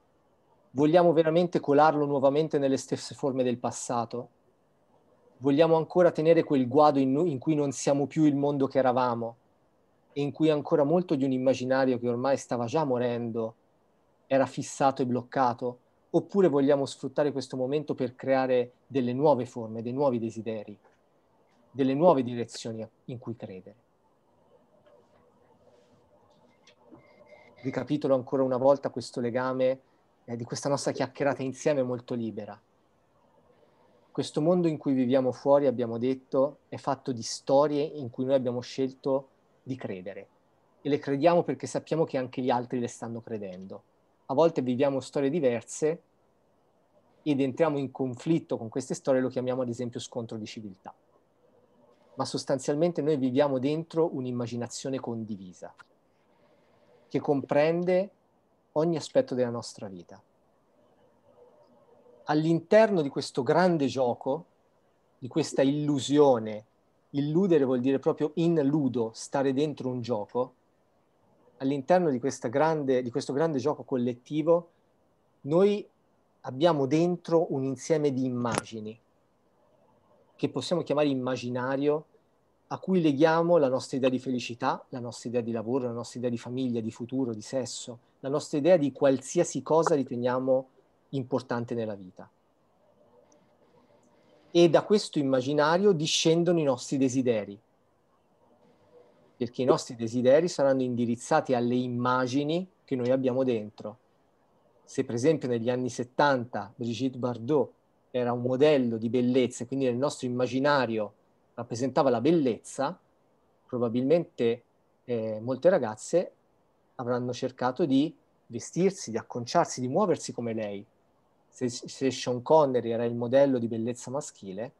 Vogliamo veramente colarlo nuovamente nelle stesse forme del passato? Vogliamo ancora tenere quel guado in, noi, in cui non siamo più il mondo che eravamo e in cui ancora molto di un immaginario che ormai stava già morendo era fissato e bloccato? Oppure vogliamo sfruttare questo momento per creare delle nuove forme, dei nuovi desideri? delle nuove direzioni in cui credere. Ricapitolo ancora una volta questo legame eh, di questa nostra chiacchierata insieme molto libera. Questo mondo in cui viviamo fuori, abbiamo detto, è fatto di storie in cui noi abbiamo scelto di credere e le crediamo perché sappiamo che anche gli altri le stanno credendo. A volte viviamo storie diverse ed entriamo in conflitto con queste storie, lo chiamiamo ad esempio scontro di civiltà ma sostanzialmente noi viviamo dentro un'immaginazione condivisa che comprende ogni aspetto della nostra vita. All'interno di questo grande gioco, di questa illusione, illudere vuol dire proprio in ludo, stare dentro un gioco, all'interno di, grande, di questo grande gioco collettivo, noi abbiamo dentro un insieme di immagini che possiamo chiamare immaginario, a cui leghiamo la nostra idea di felicità, la nostra idea di lavoro, la nostra idea di famiglia, di futuro, di sesso, la nostra idea di qualsiasi cosa riteniamo importante nella vita. E da questo immaginario discendono i nostri desideri, perché i nostri desideri saranno indirizzati alle immagini che noi abbiamo dentro. Se per esempio negli anni 70 Brigitte Bardot era un modello di bellezza, e quindi nel nostro immaginario rappresentava la bellezza, probabilmente eh, molte ragazze avranno cercato di vestirsi, di acconciarsi, di muoversi come lei. Se, se Sean Connery era il modello di bellezza maschile,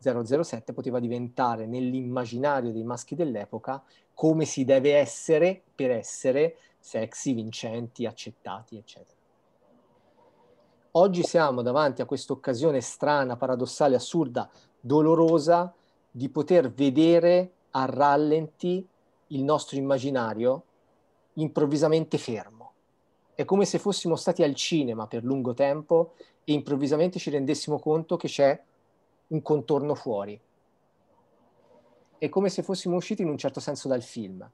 007 poteva diventare nell'immaginario dei maschi dell'epoca come si deve essere per essere sexy, vincenti, accettati, eccetera. Oggi siamo davanti a questa occasione strana, paradossale, assurda, dolorosa di poter vedere a rallenti il nostro immaginario improvvisamente fermo. È come se fossimo stati al cinema per lungo tempo e improvvisamente ci rendessimo conto che c'è un contorno fuori. È come se fossimo usciti in un certo senso dal film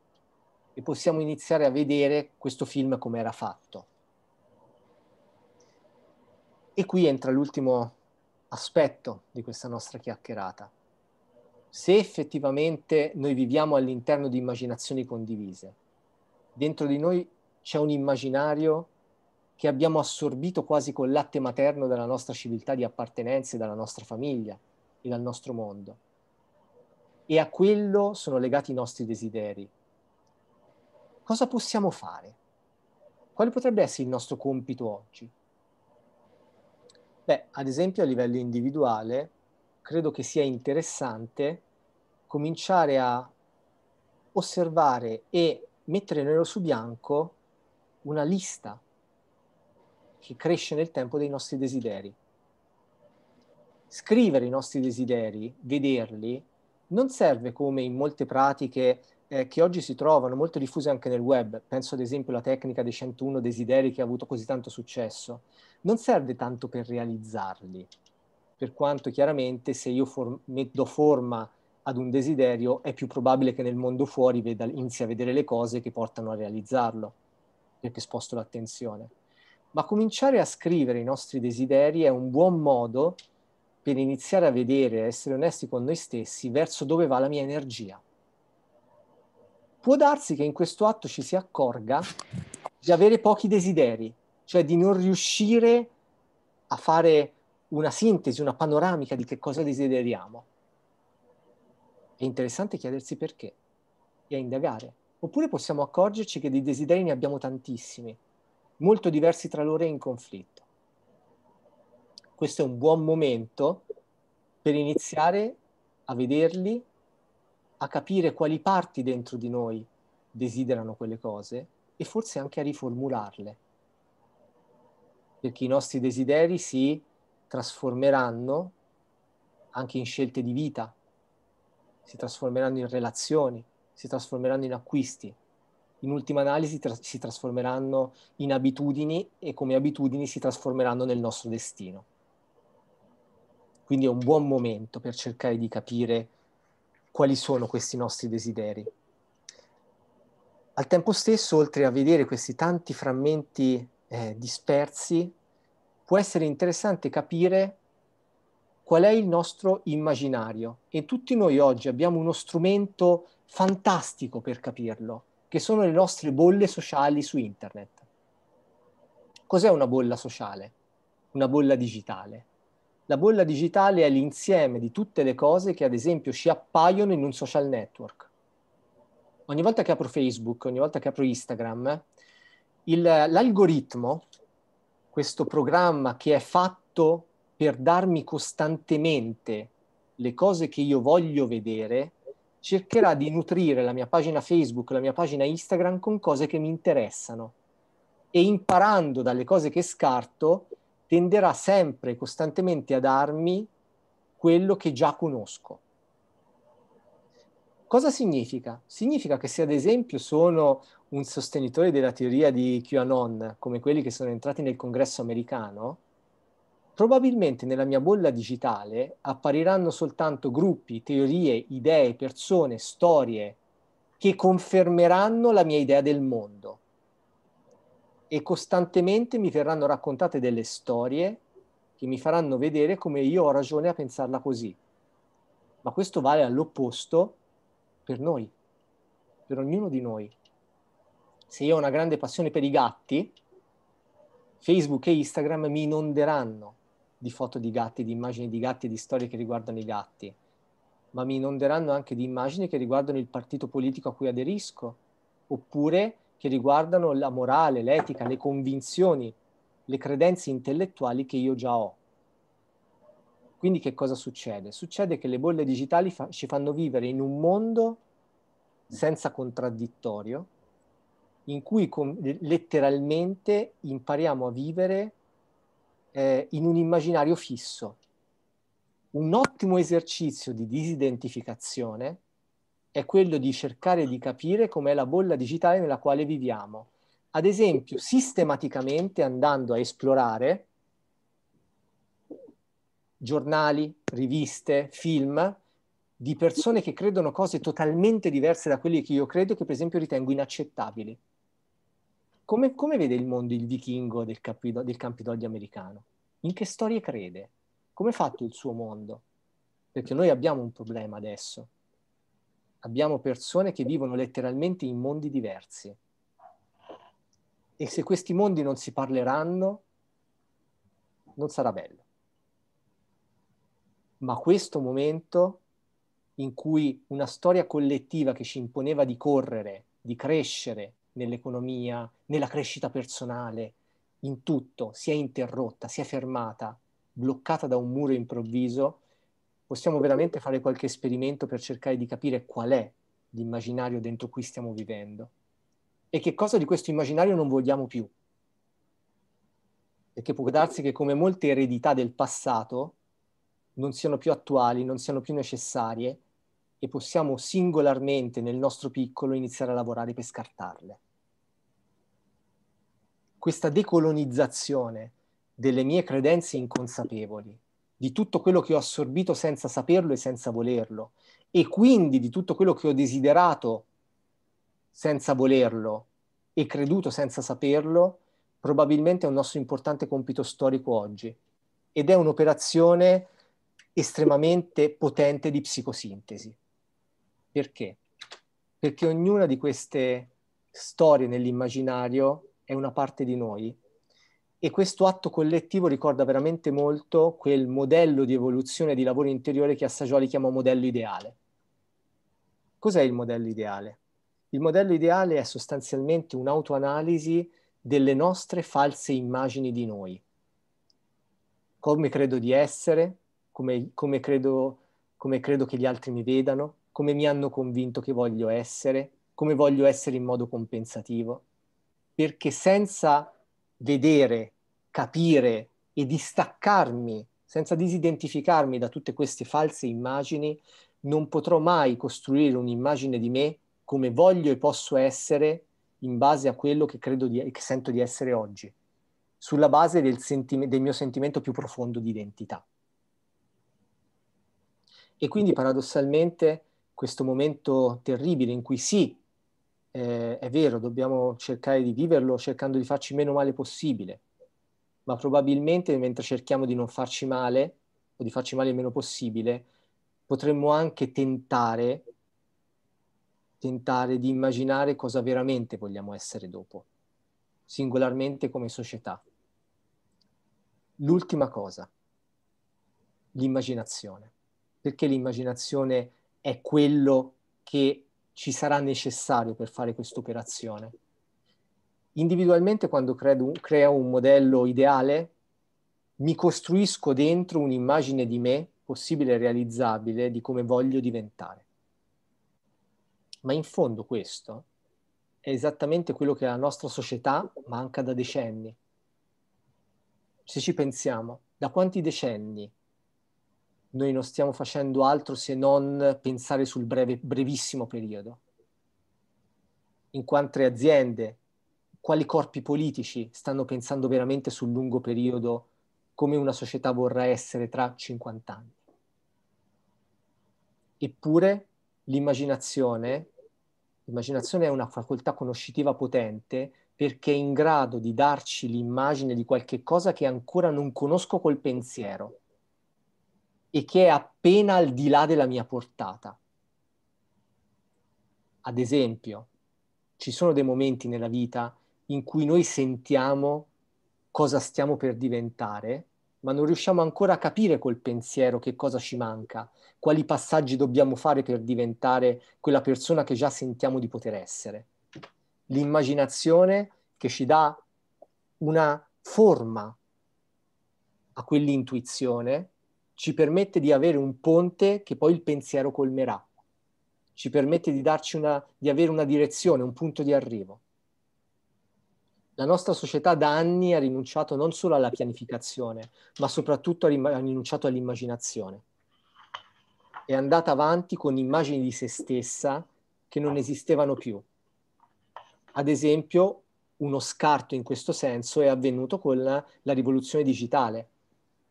e possiamo iniziare a vedere questo film come era fatto. E qui entra l'ultimo aspetto di questa nostra chiacchierata. Se effettivamente noi viviamo all'interno di immaginazioni condivise, dentro di noi c'è un immaginario che abbiamo assorbito quasi col latte materno dalla nostra civiltà di appartenenze, dalla nostra famiglia e dal nostro mondo. E a quello sono legati i nostri desideri. Cosa possiamo fare? Quale potrebbe essere il nostro compito oggi? Beh, ad esempio a livello individuale, credo che sia interessante cominciare a osservare e mettere nero su bianco una lista che cresce nel tempo dei nostri desideri. Scrivere i nostri desideri, vederli, non serve come in molte pratiche eh, che oggi si trovano molto diffuse anche nel web, penso ad esempio alla tecnica dei 101 desideri che ha avuto così tanto successo, non serve tanto per realizzarli, per quanto chiaramente se io for- do forma ad un desiderio è più probabile che nel mondo fuori veda, inizi a vedere le cose che portano a realizzarlo, perché sposto l'attenzione. Ma cominciare a scrivere i nostri desideri è un buon modo per iniziare a vedere, a essere onesti con noi stessi, verso dove va la mia energia può darsi che in questo atto ci si accorga di avere pochi desideri, cioè di non riuscire a fare una sintesi, una panoramica di che cosa desideriamo. È interessante chiedersi perché e a indagare. Oppure possiamo accorgerci che dei desideri ne abbiamo tantissimi, molto diversi tra loro e in conflitto. Questo è un buon momento per iniziare a vederli a capire quali parti dentro di noi desiderano quelle cose e forse anche a riformularle, perché i nostri desideri si trasformeranno anche in scelte di vita, si trasformeranno in relazioni, si trasformeranno in acquisti, in ultima analisi tra- si trasformeranno in abitudini e come abitudini si trasformeranno nel nostro destino. Quindi è un buon momento per cercare di capire quali sono questi nostri desideri. Al tempo stesso, oltre a vedere questi tanti frammenti eh, dispersi, può essere interessante capire qual è il nostro immaginario. E tutti noi oggi abbiamo uno strumento fantastico per capirlo, che sono le nostre bolle sociali su internet. Cos'è una bolla sociale? Una bolla digitale? La bolla digitale è l'insieme di tutte le cose che ad esempio ci appaiono in un social network. Ogni volta che apro Facebook, ogni volta che apro Instagram, il, l'algoritmo, questo programma che è fatto per darmi costantemente le cose che io voglio vedere, cercherà di nutrire la mia pagina Facebook, la mia pagina Instagram con cose che mi interessano e imparando dalle cose che scarto tenderà sempre e costantemente a darmi quello che già conosco. Cosa significa? Significa che se ad esempio sono un sostenitore della teoria di QAnon, come quelli che sono entrati nel congresso americano, probabilmente nella mia bolla digitale appariranno soltanto gruppi, teorie, idee, persone, storie che confermeranno la mia idea del mondo e costantemente mi verranno raccontate delle storie che mi faranno vedere come io ho ragione a pensarla così. Ma questo vale all'opposto per noi, per ognuno di noi. Se io ho una grande passione per i gatti, Facebook e Instagram mi inonderanno di foto di gatti, di immagini di gatti, e di storie che riguardano i gatti, ma mi inonderanno anche di immagini che riguardano il partito politico a cui aderisco, oppure che riguardano la morale, l'etica, le convinzioni, le credenze intellettuali che io già ho. Quindi che cosa succede? Succede che le bolle digitali fa- ci fanno vivere in un mondo senza contraddittorio, in cui com- letteralmente impariamo a vivere eh, in un immaginario fisso. Un ottimo esercizio di disidentificazione è quello di cercare di capire com'è la bolla digitale nella quale viviamo. Ad esempio, sistematicamente andando a esplorare giornali, riviste, film di persone che credono cose totalmente diverse da quelle che io credo, che per esempio ritengo inaccettabili. Come, come vede il mondo il vichingo del, Capido, del Campidoglio americano? In che storie crede? Come è fatto il suo mondo? Perché noi abbiamo un problema adesso abbiamo persone che vivono letteralmente in mondi diversi. E se questi mondi non si parleranno, non sarà bello. Ma questo momento in cui una storia collettiva che ci imponeva di correre, di crescere nell'economia, nella crescita personale, in tutto, si è interrotta, si è fermata, bloccata da un muro improvviso, possiamo veramente fare qualche esperimento per cercare di capire qual è l'immaginario dentro cui stiamo vivendo e che cosa di questo immaginario non vogliamo più. Perché può darsi che come molte eredità del passato non siano più attuali, non siano più necessarie e possiamo singolarmente nel nostro piccolo iniziare a lavorare per scartarle. Questa decolonizzazione delle mie credenze inconsapevoli di tutto quello che ho assorbito senza saperlo e senza volerlo e quindi di tutto quello che ho desiderato senza volerlo e creduto senza saperlo, probabilmente è un nostro importante compito storico oggi ed è un'operazione estremamente potente di psicosintesi. Perché? Perché ognuna di queste storie nell'immaginario è una parte di noi e questo atto collettivo ricorda veramente molto quel modello di evoluzione di lavoro interiore che a Sagioli chiama modello ideale. Cos'è il modello ideale? Il modello ideale è sostanzialmente un'autoanalisi delle nostre false immagini di noi. Come credo di essere, come, come, credo, come credo che gli altri mi vedano, come mi hanno convinto che voglio essere, come voglio essere in modo compensativo. Perché senza vedere, capire e distaccarmi, senza disidentificarmi da tutte queste false immagini, non potrò mai costruire un'immagine di me come voglio e posso essere in base a quello che credo e che sento di essere oggi, sulla base del, sentime, del mio sentimento più profondo di identità. E quindi paradossalmente questo momento terribile in cui sì, eh, è vero, dobbiamo cercare di viverlo cercando di farci meno male possibile, ma probabilmente mentre cerchiamo di non farci male o di farci male il meno possibile, potremmo anche tentare, tentare di immaginare cosa veramente vogliamo essere dopo, singolarmente come società. L'ultima cosa, l'immaginazione, perché l'immaginazione è quello che ci sarà necessario per fare questa operazione. Individualmente quando credo, creo un modello ideale, mi costruisco dentro un'immagine di me possibile e realizzabile di come voglio diventare. Ma in fondo questo è esattamente quello che la nostra società manca da decenni. Se ci pensiamo, da quanti decenni noi non stiamo facendo altro se non pensare sul breve, brevissimo periodo. In quante aziende, quali corpi politici stanno pensando veramente sul lungo periodo come una società vorrà essere tra 50 anni? Eppure l'immaginazione, l'immaginazione è una facoltà conoscitiva potente perché è in grado di darci l'immagine di qualche cosa che ancora non conosco col pensiero e che è appena al di là della mia portata. Ad esempio, ci sono dei momenti nella vita in cui noi sentiamo cosa stiamo per diventare, ma non riusciamo ancora a capire col pensiero che cosa ci manca, quali passaggi dobbiamo fare per diventare quella persona che già sentiamo di poter essere. L'immaginazione che ci dà una forma a quell'intuizione ci permette di avere un ponte che poi il pensiero colmerà, ci permette di, darci una, di avere una direzione, un punto di arrivo. La nostra società da anni ha rinunciato non solo alla pianificazione, ma soprattutto ha rinunciato all'immaginazione. È andata avanti con immagini di se stessa che non esistevano più. Ad esempio, uno scarto in questo senso è avvenuto con la, la rivoluzione digitale.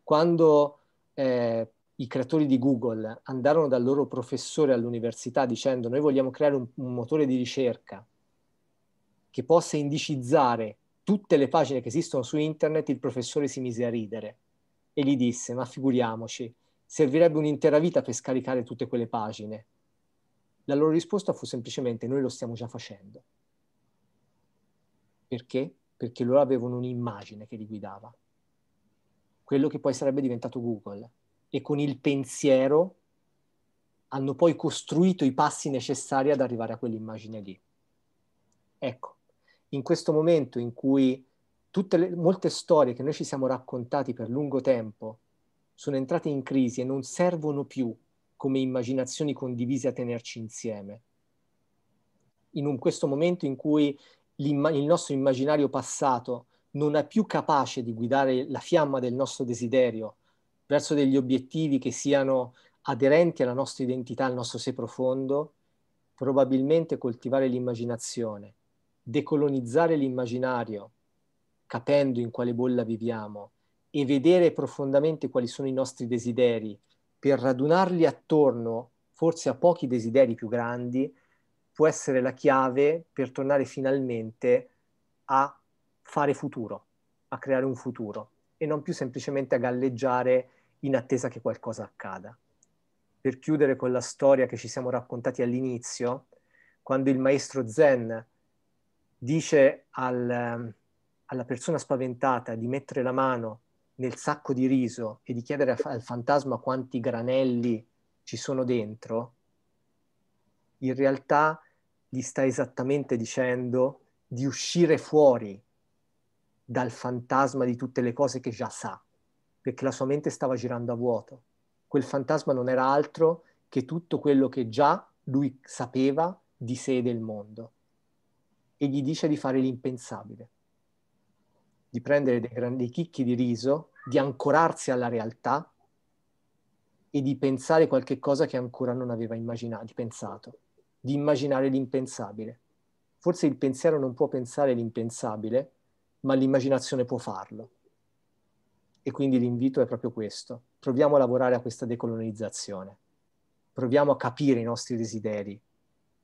Quando eh, i creatori di Google andarono dal loro professore all'università dicendo noi vogliamo creare un, un motore di ricerca che possa indicizzare tutte le pagine che esistono su internet, il professore si mise a ridere e gli disse ma figuriamoci, servirebbe un'intera vita per scaricare tutte quelle pagine. La loro risposta fu semplicemente noi lo stiamo già facendo. Perché? Perché loro avevano un'immagine che li guidava quello che poi sarebbe diventato Google e con il pensiero hanno poi costruito i passi necessari ad arrivare a quell'immagine lì. Ecco, in questo momento in cui tutte le, molte storie che noi ci siamo raccontati per lungo tempo sono entrate in crisi e non servono più come immaginazioni condivise a tenerci insieme. In un, questo momento in cui il nostro immaginario passato non è più capace di guidare la fiamma del nostro desiderio verso degli obiettivi che siano aderenti alla nostra identità, al nostro sé profondo, probabilmente coltivare l'immaginazione, decolonizzare l'immaginario, capendo in quale bolla viviamo e vedere profondamente quali sono i nostri desideri, per radunarli attorno forse a pochi desideri più grandi, può essere la chiave per tornare finalmente a fare futuro, a creare un futuro e non più semplicemente a galleggiare in attesa che qualcosa accada. Per chiudere con la storia che ci siamo raccontati all'inizio, quando il maestro Zen dice al, ehm, alla persona spaventata di mettere la mano nel sacco di riso e di chiedere al fantasma quanti granelli ci sono dentro, in realtà gli sta esattamente dicendo di uscire fuori dal fantasma di tutte le cose che già sa, perché la sua mente stava girando a vuoto. Quel fantasma non era altro che tutto quello che già lui sapeva di sé e del mondo. E gli dice di fare l'impensabile, di prendere dei grandi chicchi di riso, di ancorarsi alla realtà e di pensare qualche cosa che ancora non aveva immaginato, pensato, di immaginare l'impensabile. Forse il pensiero non può pensare l'impensabile, ma l'immaginazione può farlo. E quindi l'invito è proprio questo. Proviamo a lavorare a questa decolonizzazione, proviamo a capire i nostri desideri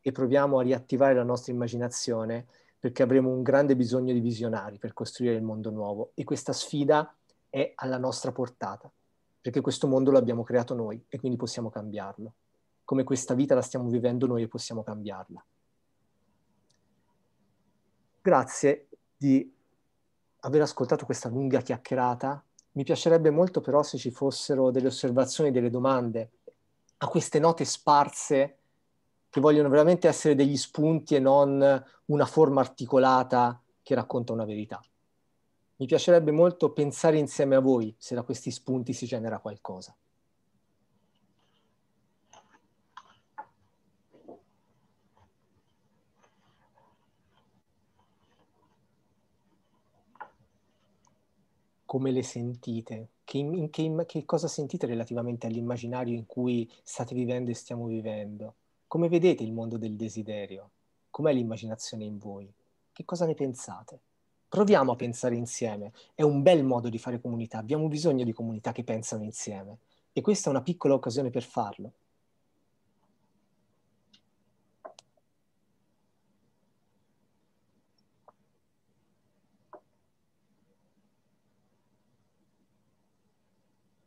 e proviamo a riattivare la nostra immaginazione perché avremo un grande bisogno di visionari per costruire il mondo nuovo e questa sfida è alla nostra portata, perché questo mondo l'abbiamo creato noi e quindi possiamo cambiarlo, come questa vita la stiamo vivendo noi e possiamo cambiarla. Grazie di aver ascoltato questa lunga chiacchierata. Mi piacerebbe molto però se ci fossero delle osservazioni, delle domande a queste note sparse che vogliono veramente essere degli spunti e non una forma articolata che racconta una verità. Mi piacerebbe molto pensare insieme a voi se da questi spunti si genera qualcosa. come le sentite? Che, in, che, che cosa sentite relativamente all'immaginario in cui state vivendo e stiamo vivendo? Come vedete il mondo del desiderio? Com'è l'immaginazione in voi? Che cosa ne pensate? Proviamo a pensare insieme, è un bel modo di fare comunità, abbiamo bisogno di comunità che pensano insieme e questa è una piccola occasione per farlo.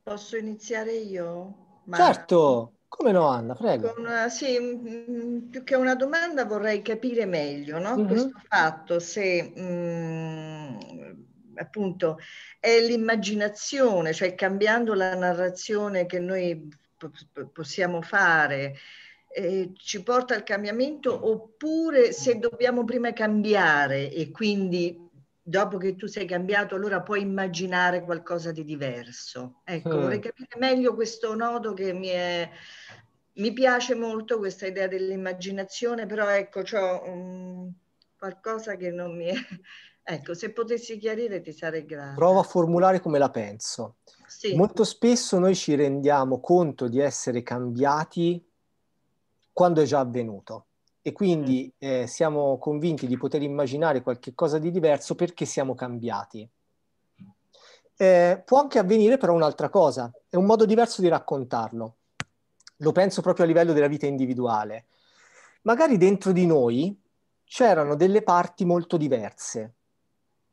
Posso iniziare io? Mara? Certo, come no Anna, prego. Una, eh, sì, più che una domanda vorrei capire meglio no? mm-hmm. questo fatto, se mh, mm, appunto è l'immaginazione, cioè cambiando la narrazione che noi p- possiamo fare, eh, ci porta al cambiamento oppure se dobbiamo prima cambiare e quindi dopo che tu sei cambiato, allora puoi immaginare qualcosa di diverso. Ecco, mm. vorrei capire meglio questo nodo che mi è... Mi piace molto questa idea dell'immaginazione, però ecco, c'ho um, qualcosa che non mi è... Ecco, se potessi chiarire ti sarei grato. Provo a formulare come la penso. Sì. Molto spesso noi ci rendiamo conto di essere cambiati quando è già avvenuto e quindi mm. eh, siamo convinti di poter immaginare qualche cosa di diverso perché siamo cambiati. Eh, può anche avvenire però un'altra cosa, è un modo diverso di raccontarlo. Lo penso proprio a livello della vita individuale. Magari dentro di noi c'erano delle parti molto diverse.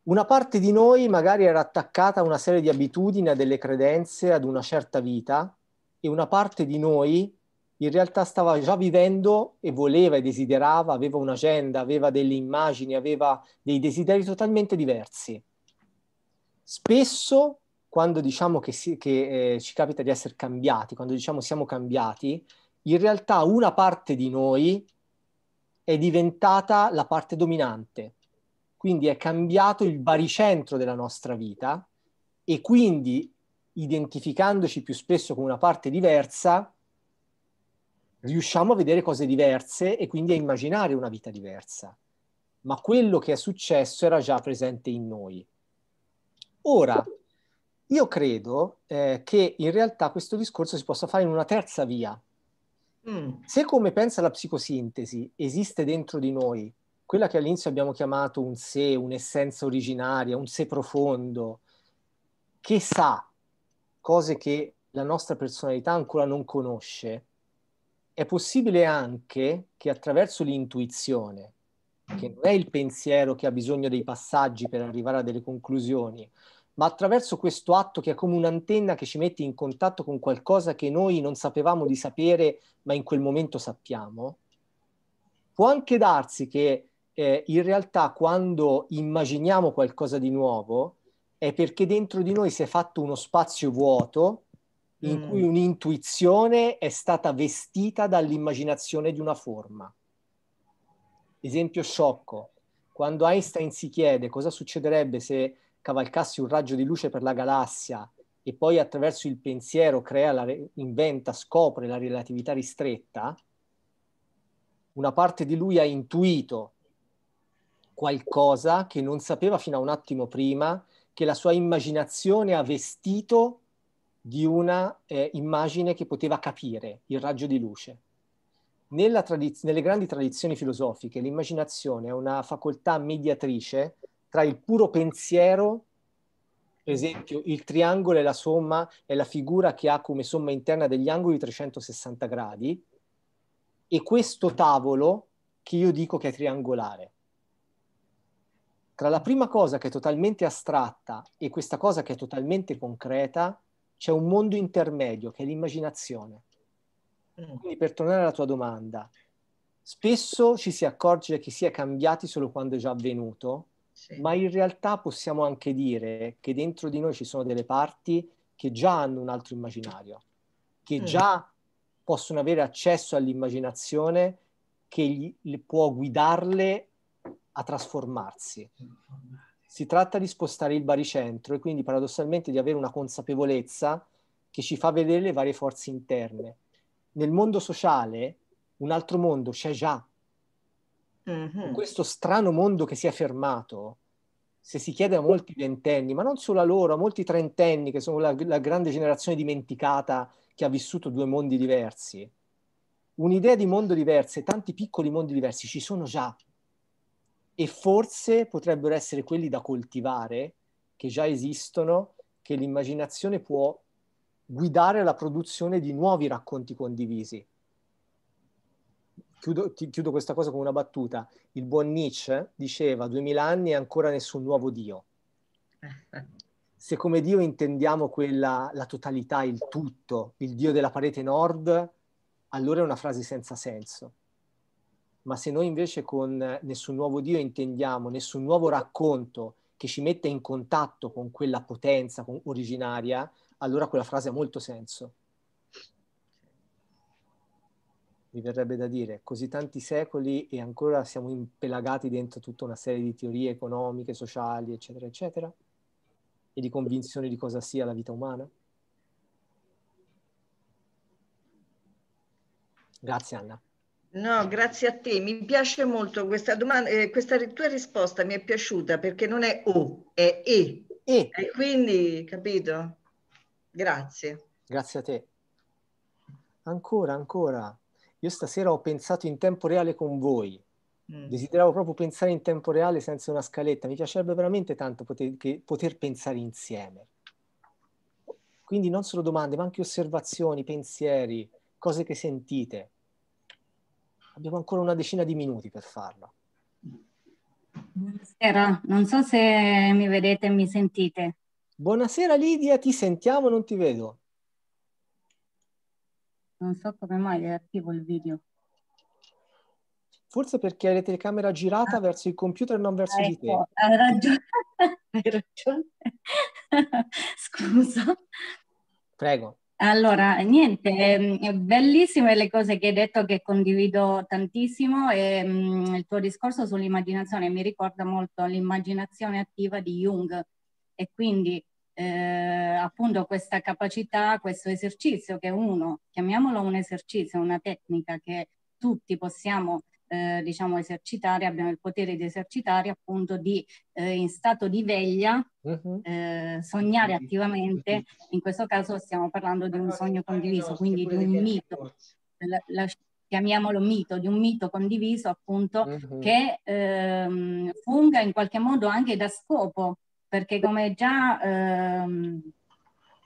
Una parte di noi magari era attaccata a una serie di abitudini, a delle credenze, ad una certa vita e una parte di noi in realtà stava già vivendo e voleva e desiderava, aveva un'agenda, aveva delle immagini, aveva dei desideri totalmente diversi. Spesso, quando diciamo che, si, che eh, ci capita di essere cambiati, quando diciamo siamo cambiati, in realtà una parte di noi è diventata la parte dominante. Quindi è cambiato il baricentro della nostra vita e quindi identificandoci più spesso con una parte diversa, riusciamo a vedere cose diverse e quindi a immaginare una vita diversa. Ma quello che è successo era già presente in noi. Ora, io credo eh, che in realtà questo discorso si possa fare in una terza via. Mm. Se come pensa la psicosintesi esiste dentro di noi quella che all'inizio abbiamo chiamato un sé, un'essenza originaria, un sé profondo, che sa cose che la nostra personalità ancora non conosce, è possibile anche che attraverso l'intuizione, che non è il pensiero che ha bisogno dei passaggi per arrivare a delle conclusioni, ma attraverso questo atto che è come un'antenna che ci mette in contatto con qualcosa che noi non sapevamo di sapere, ma in quel momento sappiamo, può anche darsi che eh, in realtà quando immaginiamo qualcosa di nuovo è perché dentro di noi si è fatto uno spazio vuoto in mm. cui un'intuizione è stata vestita dall'immaginazione di una forma. Esempio sciocco, quando Einstein si chiede cosa succederebbe se cavalcassi un raggio di luce per la galassia e poi attraverso il pensiero crea re- inventa, scopre la relatività ristretta, una parte di lui ha intuito qualcosa che non sapeva fino a un attimo prima, che la sua immaginazione ha vestito di una eh, immagine che poteva capire il raggio di luce. Tradiz- nelle grandi tradizioni filosofiche l'immaginazione è una facoltà mediatrice tra il puro pensiero, per esempio il triangolo è la somma, è la figura che ha come somma interna degli angoli 360 gradi, e questo tavolo che io dico che è triangolare. Tra la prima cosa che è totalmente astratta e questa cosa che è totalmente concreta c'è un mondo intermedio che è l'immaginazione. Mm. Quindi per tornare alla tua domanda, spesso ci si accorge che si è cambiati solo quando è già avvenuto, sì. ma in realtà possiamo anche dire che dentro di noi ci sono delle parti che già hanno un altro immaginario, che mm. già possono avere accesso all'immaginazione che gli, le può guidarle a trasformarsi si tratta di spostare il baricentro e quindi paradossalmente di avere una consapevolezza che ci fa vedere le varie forze interne. Nel mondo sociale, un altro mondo c'è già. Mm-hmm. Questo strano mondo che si è fermato, se si chiede a molti ventenni, ma non solo a loro, a molti trentenni che sono la, la grande generazione dimenticata che ha vissuto due mondi diversi, un'idea di mondo diverso e tanti piccoli mondi diversi ci sono già e forse potrebbero essere quelli da coltivare, che già esistono, che l'immaginazione può guidare alla produzione di nuovi racconti condivisi. Chiudo, ti, chiudo questa cosa con una battuta. Il buon Nietzsche diceva, 2000 anni e ancora nessun nuovo Dio. Se come Dio intendiamo quella, la totalità, il tutto, il Dio della parete nord, allora è una frase senza senso ma se noi invece con nessun nuovo Dio intendiamo nessun nuovo racconto che ci metta in contatto con quella potenza originaria, allora quella frase ha molto senso. Mi verrebbe da dire, così tanti secoli e ancora siamo impelagati dentro tutta una serie di teorie economiche, sociali, eccetera, eccetera, e di convinzioni di cosa sia la vita umana. Grazie Anna. No, grazie a te. Mi piace molto questa domanda, eh, questa tua risposta mi è piaciuta perché non è O, è E. E. e quindi, capito? Grazie. Grazie a te. Ancora, ancora. Io stasera ho pensato in tempo reale con voi. Mm. Desideravo proprio pensare in tempo reale senza una scaletta. Mi piacerebbe veramente tanto poter, che, poter pensare insieme. Quindi non solo domande, ma anche osservazioni, pensieri, cose che sentite. Abbiamo ancora una decina di minuti per farlo. Buonasera, non so se mi vedete e mi sentite. Buonasera Lidia, ti sentiamo, non ti vedo. Non so come mai è attivo il video. Forse perché hai la telecamera girata ah. verso il computer e non verso ecco, di te. Ecco, hai ragione. hai ragione. Scusa. Prego. Allora, niente, ehm, bellissime le cose che hai detto che condivido tantissimo e mh, mm, il tuo discorso sull'immaginazione mi ricorda molto l'immaginazione attiva di Jung e quindi eh, appunto questa capacità, questo esercizio che uno, chiamiamolo un esercizio, una tecnica che tutti possiamo eh, diciamo esercitare, abbiamo il potere di esercitare appunto di eh, in stato di veglia uh-huh. eh, sognare attivamente, in questo caso stiamo parlando di un sogno condiviso, quindi di un mito, la, la, chiamiamolo mito, di un mito condiviso appunto uh-huh. che ehm, funga in qualche modo anche da scopo, perché come già ehm,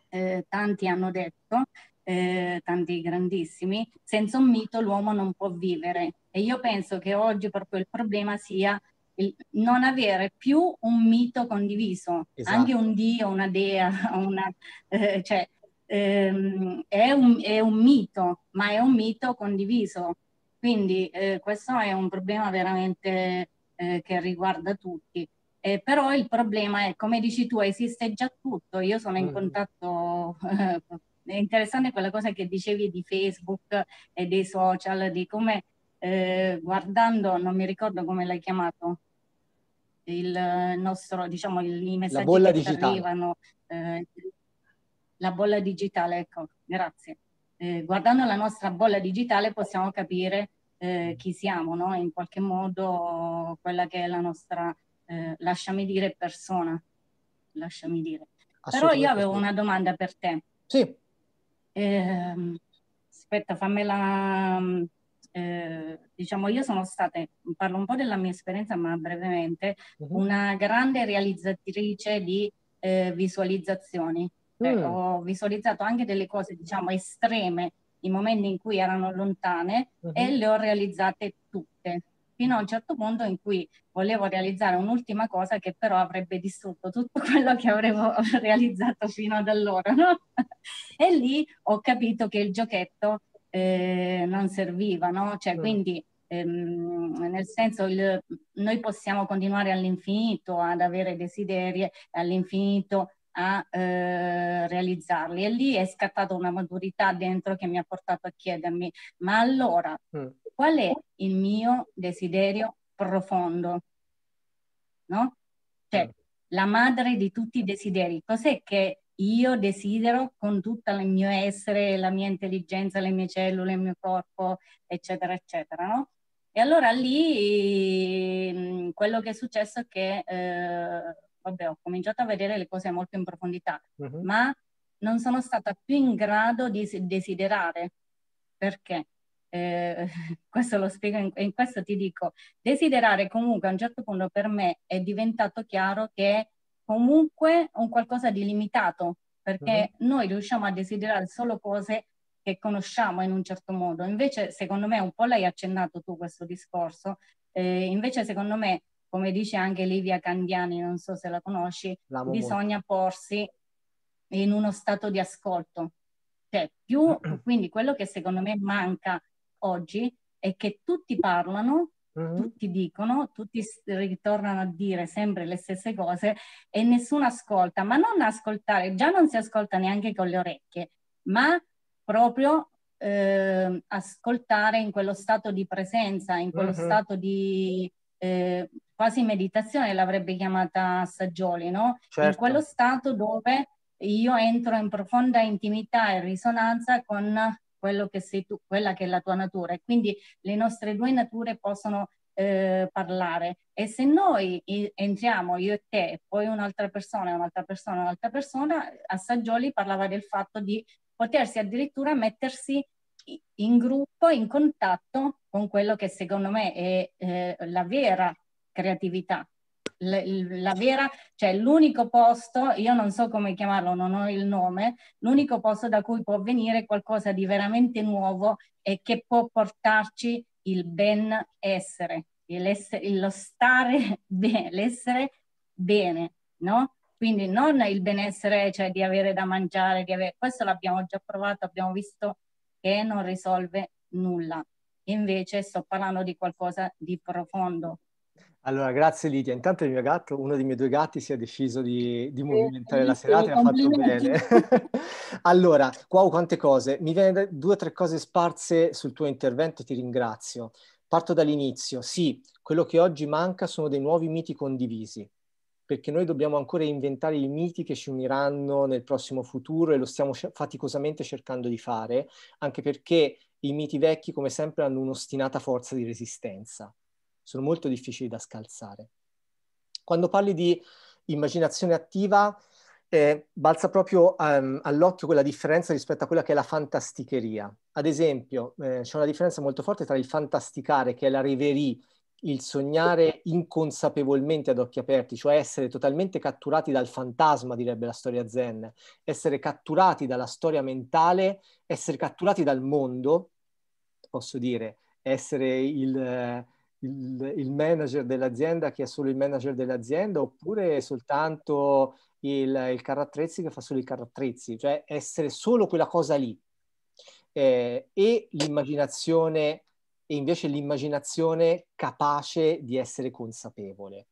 eh, tanti hanno detto, eh, tanti grandissimi, senza un mito l'uomo non può vivere. E io penso che oggi proprio il problema sia il non avere più un mito condiviso, esatto. anche un esatto. dio, una dea, una, eh, cioè, ehm, è, un, è, un, mito, ma è un mito condiviso. Quindi eh, questo è un problema veramente eh, che riguarda tutti. Eh, però il problema è, come dici tu, esiste già tutto. Io sono in mm-hmm. contatto, eh, è interessante quella cosa che dicevi di Facebook e dei social, di come eh, guardando, non mi ricordo come l'hai chiamato, il eh, nostro, diciamo, i messaggi che digitale. arrivano, eh, la bolla digitale, ecco, grazie. Eh, guardando la nostra bolla digitale possiamo capire eh, chi siamo, no? in qualche modo quella che è la nostra, eh, lasciami dire, persona. Lasciami dire. Però io avevo una domanda per te. Sì. Ehm, aspetta, fammela mm, eh, diciamo io sono stata, parlo un po' della mia esperienza ma brevemente, uh-huh. una grande realizzatrice di eh, visualizzazioni. uh-huh. Ho visualizzato anche delle cose diciamo estreme, i momenti in cui erano lontane uh-huh. e le ho realizzate tutte fino a un certo punto in cui volevo realizzare un'ultima cosa che però avrebbe distrutto tutto quello che avevo realizzato fino ad allora. No? e lì ho capito che il giochetto eh, non serviva, no? Cioè, mm. quindi ehm, nel senso il, noi possiamo continuare all'infinito ad avere desideri, all'infinito a eh, realizzarli e lì è scattata una maturità dentro che mi ha portato a chiedermi ma allora mm. qual è il mio desiderio profondo? No? Cioè, mm. la madre di tutti i desideri, cos'è che io desidero con tutto il mio essere, la mia intelligenza, le mie cellule, il mio corpo, eccetera, eccetera, no? E allora lì mm, quello che è successo è che, eh, vabbè, ho cominciato a vedere le cose molto in profondità, uh-huh. ma non sono stata più in grado di desiderare. Perché? Eh, questo lo spiego, in, in questo ti dico, desiderare comunque a un certo punto per me è diventato chiaro che comunque un qualcosa di limitato, perché uh-huh. noi riusciamo a desiderare solo cose che conosciamo in un certo modo. Invece, secondo me, un po' l'hai accennato tu questo discorso, eh, invece secondo me, come dice anche Livia Candiani, non so se la conosci, L'amo bisogna molto. porsi in uno stato di ascolto. Cioè, più, quindi quello che secondo me manca oggi è che tutti parlano, Mm-hmm. Tutti dicono, tutti ritornano a dire sempre le stesse cose e nessuno ascolta, ma non ascoltare, già non si ascolta neanche con le orecchie, ma proprio eh, ascoltare in quello stato di presenza, in quello mm-hmm. stato di eh, quasi meditazione, l'avrebbe chiamata Saggioli, no? Certo. In quello stato dove io entro in profonda intimità e risonanza con quello che sei tu, quella che è la tua natura e quindi le nostre due nature possono eh, parlare e se noi entriamo io e te, poi un'altra persona, un'altra persona, un'altra persona, Assaggioli parlava del fatto di potersi addirittura mettersi in gruppo, in contatto con quello che secondo me è eh, la vera creatività, la, la vera, cioè l'unico posto, io non so come chiamarlo, non ho il nome, l'unico posto da cui può venire qualcosa di veramente nuovo e che può portarci il benessere, essere, lo stare bene, l'essere bene, no? Quindi non il benessere, cioè di avere da mangiare, di avere... questo l'abbiamo già provato, abbiamo visto che non risolve nulla. Invece sto parlando di qualcosa di profondo, allora, grazie Lidia. Intanto il mio gatto, uno dei miei due gatti, si è deciso di, di movimentare eh, la serata e ha fatto bene. allora, wow, quante cose. Mi viene due o tre cose sparse sul tuo intervento e ti ringrazio. Parto dall'inizio. Sì, quello che oggi manca sono dei nuovi miti condivisi, perché noi dobbiamo ancora inventare i miti che ci uniranno nel prossimo futuro e lo stiamo faticosamente cercando di fare, anche perché i miti vecchi, come sempre, hanno un'ostinata forza di resistenza sono molto difficili da scalzare. Quando parli di immaginazione attiva, eh, balza proprio um, all'occhio quella differenza rispetto a quella che è la fantasticheria. Ad esempio, eh, c'è una differenza molto forte tra il fantasticare, che è la reverie, il sognare inconsapevolmente ad occhi aperti, cioè essere totalmente catturati dal fantasma, direbbe la storia zen, essere catturati dalla storia mentale, essere catturati dal mondo, posso dire, essere il, eh, il, il manager dell'azienda che è solo il manager dell'azienda oppure soltanto il, il carattrezzi che fa solo i carattrezzi, cioè essere solo quella cosa lì. Eh, e l'immaginazione, e invece l'immaginazione capace di essere consapevole,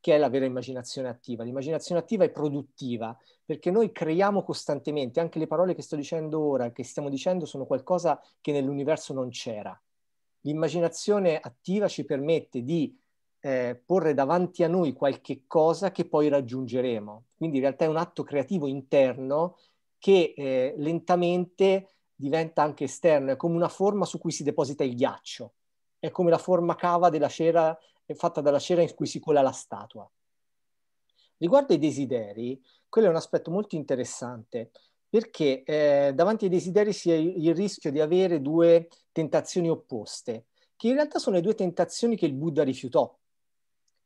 che è la vera immaginazione attiva. L'immaginazione attiva è produttiva, perché noi creiamo costantemente, anche le parole che sto dicendo ora, che stiamo dicendo, sono qualcosa che nell'universo non c'era l'immaginazione attiva ci permette di eh, porre davanti a noi qualche cosa che poi raggiungeremo. Quindi in realtà è un atto creativo interno che eh, lentamente diventa anche esterno, è come una forma su cui si deposita il ghiaccio, è come la forma cava della cera, fatta dalla cera in cui si cola la statua. Riguardo ai desideri, quello è un aspetto molto interessante, perché eh, davanti ai desideri si ha il rischio di avere due tentazioni opposte, che in realtà sono le due tentazioni che il Buddha rifiutò.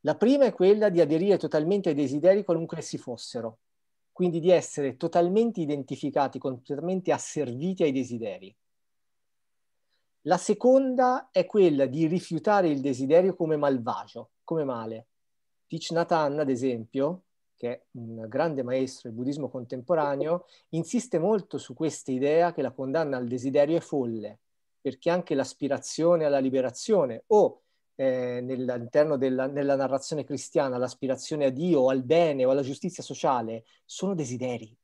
La prima è quella di aderire totalmente ai desideri qualunque essi fossero, quindi di essere totalmente identificati, completamente asserviti ai desideri. La seconda è quella di rifiutare il desiderio come malvagio, come male. Thich Nhat Hanh, ad esempio, che è un grande maestro del buddismo contemporaneo, insiste molto su questa idea che la condanna al desiderio è folle, perché anche l'aspirazione alla liberazione o eh, nell'interno della nella narrazione cristiana l'aspirazione a Dio, al bene o alla giustizia sociale sono desideri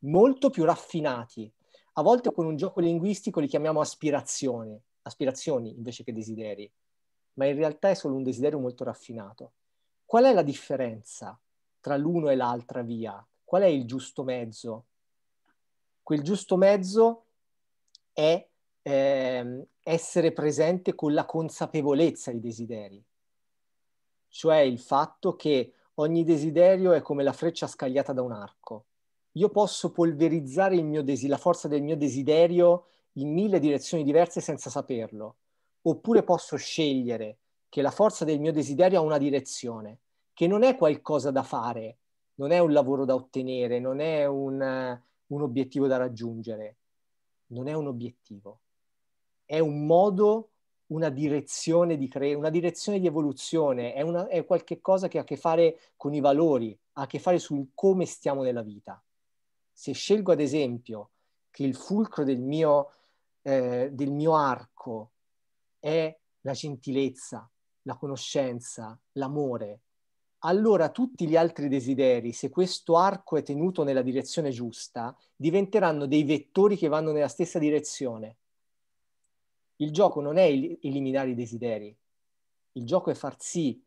molto più raffinati. A volte con un gioco linguistico li chiamiamo aspirazione, aspirazioni invece che desideri, ma in realtà è solo un desiderio molto raffinato. Qual è la differenza tra l'uno e l'altra via? Qual è il giusto mezzo? Quel giusto mezzo è eh, essere presente con la consapevolezza dei desideri, cioè il fatto che ogni desiderio è come la freccia scagliata da un arco. Io posso polverizzare desi- la forza del mio desiderio in mille direzioni diverse senza saperlo, oppure posso scegliere che la forza del mio desiderio ha una direzione, che non è qualcosa da fare, non è un lavoro da ottenere, non è un, un obiettivo da raggiungere, non è un obiettivo, è un modo, una direzione di cre- una direzione di evoluzione, è, una, è qualcosa che ha a che fare con i valori, ha a che fare sul come stiamo nella vita. Se scelgo ad esempio che il fulcro del mio, eh, del mio arco è la gentilezza, la conoscenza, l'amore, allora tutti gli altri desideri, se questo arco è tenuto nella direzione giusta, diventeranno dei vettori che vanno nella stessa direzione. Il gioco non è eliminare i desideri, il gioco è far sì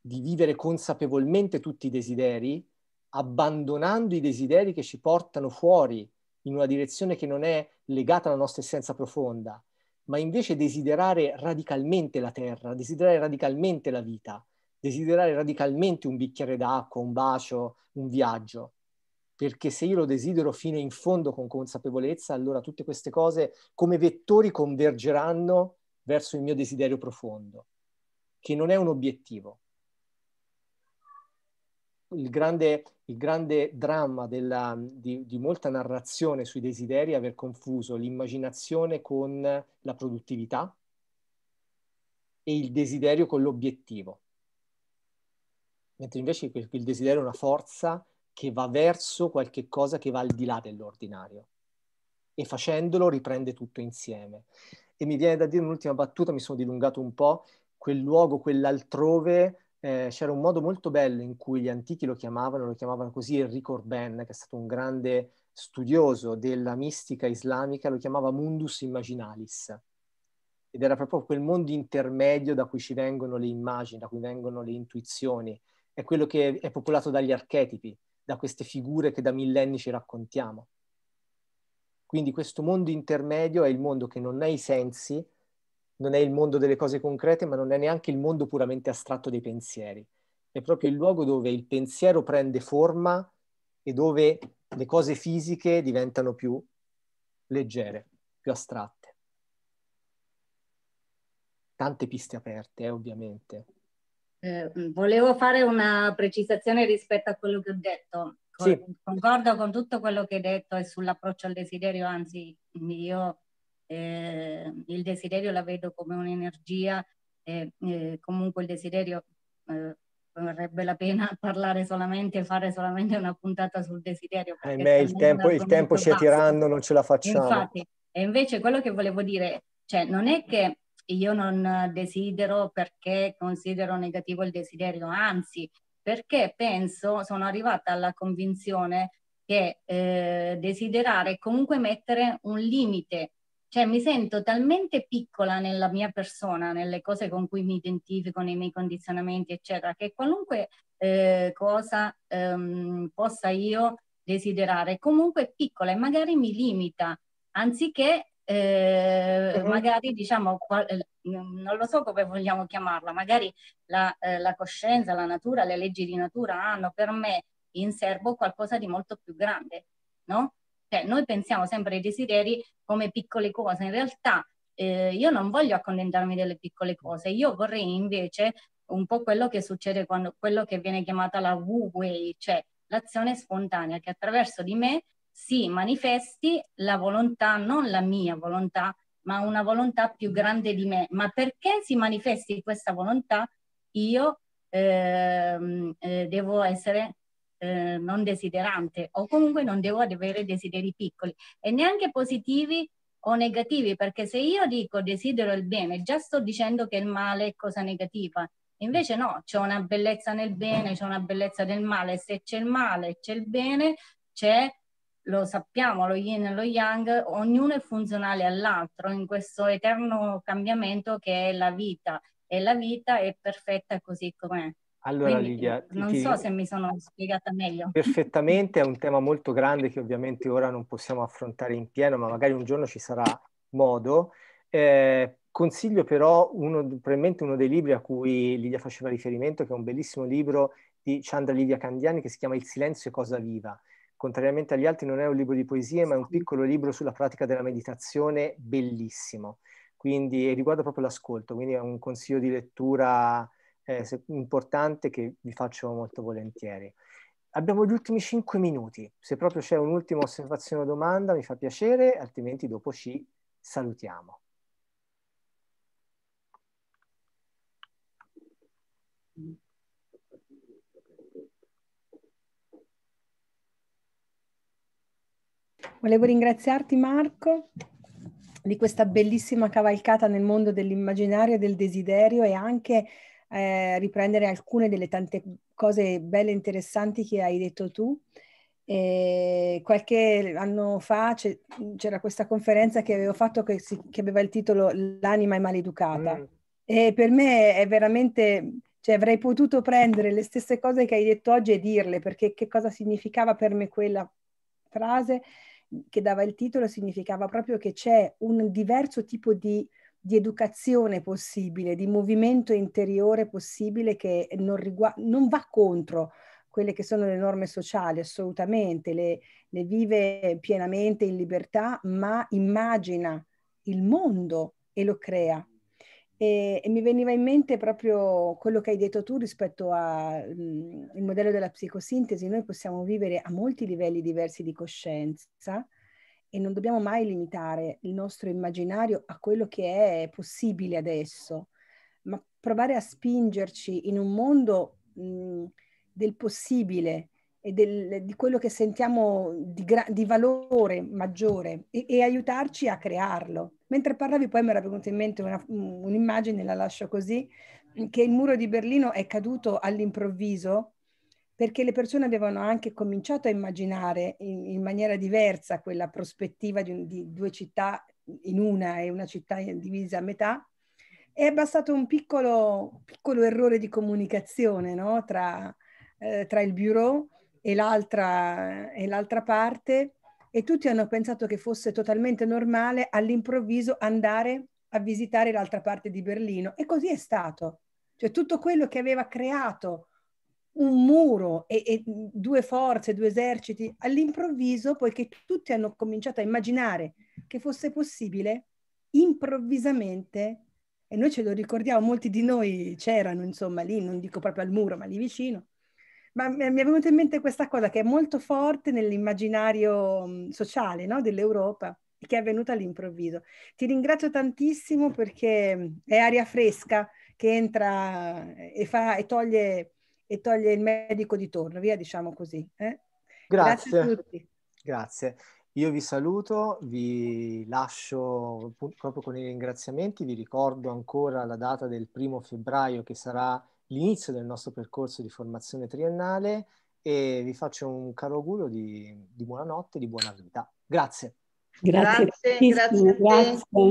di vivere consapevolmente tutti i desideri, abbandonando i desideri che ci portano fuori in una direzione che non è legata alla nostra essenza profonda, ma invece desiderare radicalmente la terra, desiderare radicalmente la vita, desiderare radicalmente un bicchiere d'acqua, un bacio, un viaggio perché se io lo desidero fino in fondo con consapevolezza, allora tutte queste cose come vettori convergeranno verso il mio desiderio profondo, che non è un obiettivo. Il grande, il grande dramma della, di, di molta narrazione sui desideri è aver confuso l'immaginazione con la produttività e il desiderio con l'obiettivo mentre invece il desiderio è una forza che va verso qualche cosa che va al di là dell'ordinario e facendolo riprende tutto insieme. E mi viene da dire un'ultima battuta, mi sono dilungato un po', quel luogo, quell'altrove, eh, c'era un modo molto bello in cui gli antichi lo chiamavano, lo chiamavano così Enrico Orben, che è stato un grande studioso della mistica islamica, lo chiamava mundus immaginalis. Ed era proprio quel mondo intermedio da cui ci vengono le immagini, da cui vengono le intuizioni. È quello che è popolato dagli archetipi, da queste figure che da millenni ci raccontiamo. Quindi questo mondo intermedio è il mondo che non ha i sensi, non è il mondo delle cose concrete, ma non è neanche il mondo puramente astratto dei pensieri. È proprio il luogo dove il pensiero prende forma e dove le cose fisiche diventano più leggere, più astratte. Tante piste aperte, eh, ovviamente. Eh, mm, volevo fare una precisazione rispetto a quello che ho detto. Con, sì. Concordo con tutto quello che hai detto e sull'approccio al desiderio, anzi io eh, il desiderio la vedo come un'energia e eh, comunque il desiderio eh, varrebbe la pena parlare solamente, fare solamente una puntata sul desiderio. Ahimè, il tempo, il tempo ci è tirando, non ce la facciamo. Infatti, e invece quello che volevo dire, cioè non è che io non desidero perché considero negativo il desiderio, anzi perché penso, sono arrivata alla convinzione che eh, desiderare è comunque mettere un limite, cioè mi sento talmente piccola nella mia persona, nelle cose con cui mi identifico, nei miei condizionamenti, eccetera, che qualunque eh, cosa ehm, possa io desiderare, comunque è piccola e magari mi limita, anziché eh, mhm. magari diciamo, eh, mm, non lo so come vogliamo chiamarla, magari la, eh, la coscienza, la natura, le leggi di natura hanno per me in serbo qualcosa di molto più grande, no? Cioè, noi pensiamo sempre ai desideri come piccole cose, in realtà eh, io non voglio accontentarmi delle piccole cose, io vorrei invece un po' quello che succede quando quello che viene chiamata la Wu Wei, cioè l'azione spontanea che attraverso di me si manifesti la volontà, non la mia volontà, ma una volontà più grande di me. Ma perché si manifesti questa volontà, io eh, eh, devo essere eh, non desiderante o comunque non devo avere desideri piccoli e neanche positivi o negativi, perché se io dico desidero il bene, già sto dicendo che il male è cosa negativa. Invece no, c'è una bellezza nel bene, c'è una bellezza nel male. Se c'è il male, c'è il bene, c'è lo sappiamo, lo yin e lo yang, ognuno è funzionale all'altro in questo eterno cambiamento che è la vita e la vita è perfetta così com'è. Allora Quindi, Lidia, mm, non ti... so se mi sono spiegata meglio. Perfettamente, è un tema molto grande che ovviamente ora non possiamo affrontare in pieno, ma magari un giorno ci sarà modo. Eh, consiglio però uno, probabilmente uno dei libri a cui Lidia faceva riferimento, che è un bellissimo libro di Chandra Lidia Candiani che si chiama Il silenzio è cosa viva contrariamente agli altri non è un libro di poesie, ma è un piccolo libro sulla pratica della meditazione bellissimo. Quindi riguarda proprio l'ascolto, quindi è un consiglio di lettura eh, importante che vi faccio molto volentieri. Abbiamo gli ultimi cinque minuti, se proprio c'è un'ultima osservazione o domanda mi fa piacere, altrimenti dopo ci salutiamo. Mm. Volevo ringraziarti Marco di questa bellissima cavalcata nel mondo dell'immaginario e del desiderio e anche eh, riprendere alcune delle tante cose belle e interessanti che hai detto tu. E qualche anno fa c'era questa conferenza che avevo fatto che, si, che aveva il titolo L'anima è maleducata. Mm. E per me è veramente, cioè avrei potuto prendere le stesse cose che hai detto oggi e dirle, perché che cosa significava per me quella frase che dava il titolo significava proprio che c'è un diverso tipo di, di educazione possibile, di movimento interiore possibile che non, riguarda, non va contro quelle che sono le norme sociali, assolutamente, le, le vive pienamente in libertà, ma immagina il mondo e lo crea e, e, mi veniva in mente proprio quello che hai detto tu rispetto al mhmm, modello della psicosintesi. Noi possiamo vivere a molti livelli diversi di coscienza e non dobbiamo mai limitare il nostro immaginario a quello che è possibile adesso, ma provare a spingerci in un mondo mh, mhmm, del possibile e del, di quello che sentiamo di, gra- di valore maggiore e, e aiutarci a crearlo Mentre parlavi poi mi era venuta in mente una, un'immagine, la lascio così, che il muro di Berlino è caduto all'improvviso perché le persone avevano anche cominciato a immaginare in, in maniera diversa quella prospettiva di, un, di due città in una e una città divisa a metà è bastato un piccolo, piccolo errore di comunicazione no? tra, eh, tra, il bureau e l'altra, e l'altra parte e tutti hanno pensato che fosse totalmente normale all'improvviso andare a visitare l'altra parte di Berlino e così è stato. Cioè tutto quello che aveva creato un muro e, e due forze, due eserciti, all'improvviso, poiché tutti hanno cominciato a immaginare che fosse possibile, improvvisamente, e noi ce lo ricordiamo, molti di noi c'erano, insomma, lì, non dico proprio al muro, ma lì vicino, ma mi è venuta in mente questa cosa che è molto forte nell'immaginario mm, sociale no? dell'Europa e che è avvenuta all'improvviso. Ti ringrazio tantissimo perché mm, è aria fresca che entra eh, e, fa, e, toglie, e toglie il medico di torno, via diciamo così. Eh? Grazie. Grazie a tutti. Grazie. Io vi saluto, vi lascio proprio con i ringraziamenti, vi ricordo ancora la data del primo febbraio che sarà l'inizio del nostro percorso di formazione triennale e vi faccio un caro augurio di, di buonanotte, di buona vita. Grazie. Grazie, grazie. grazie.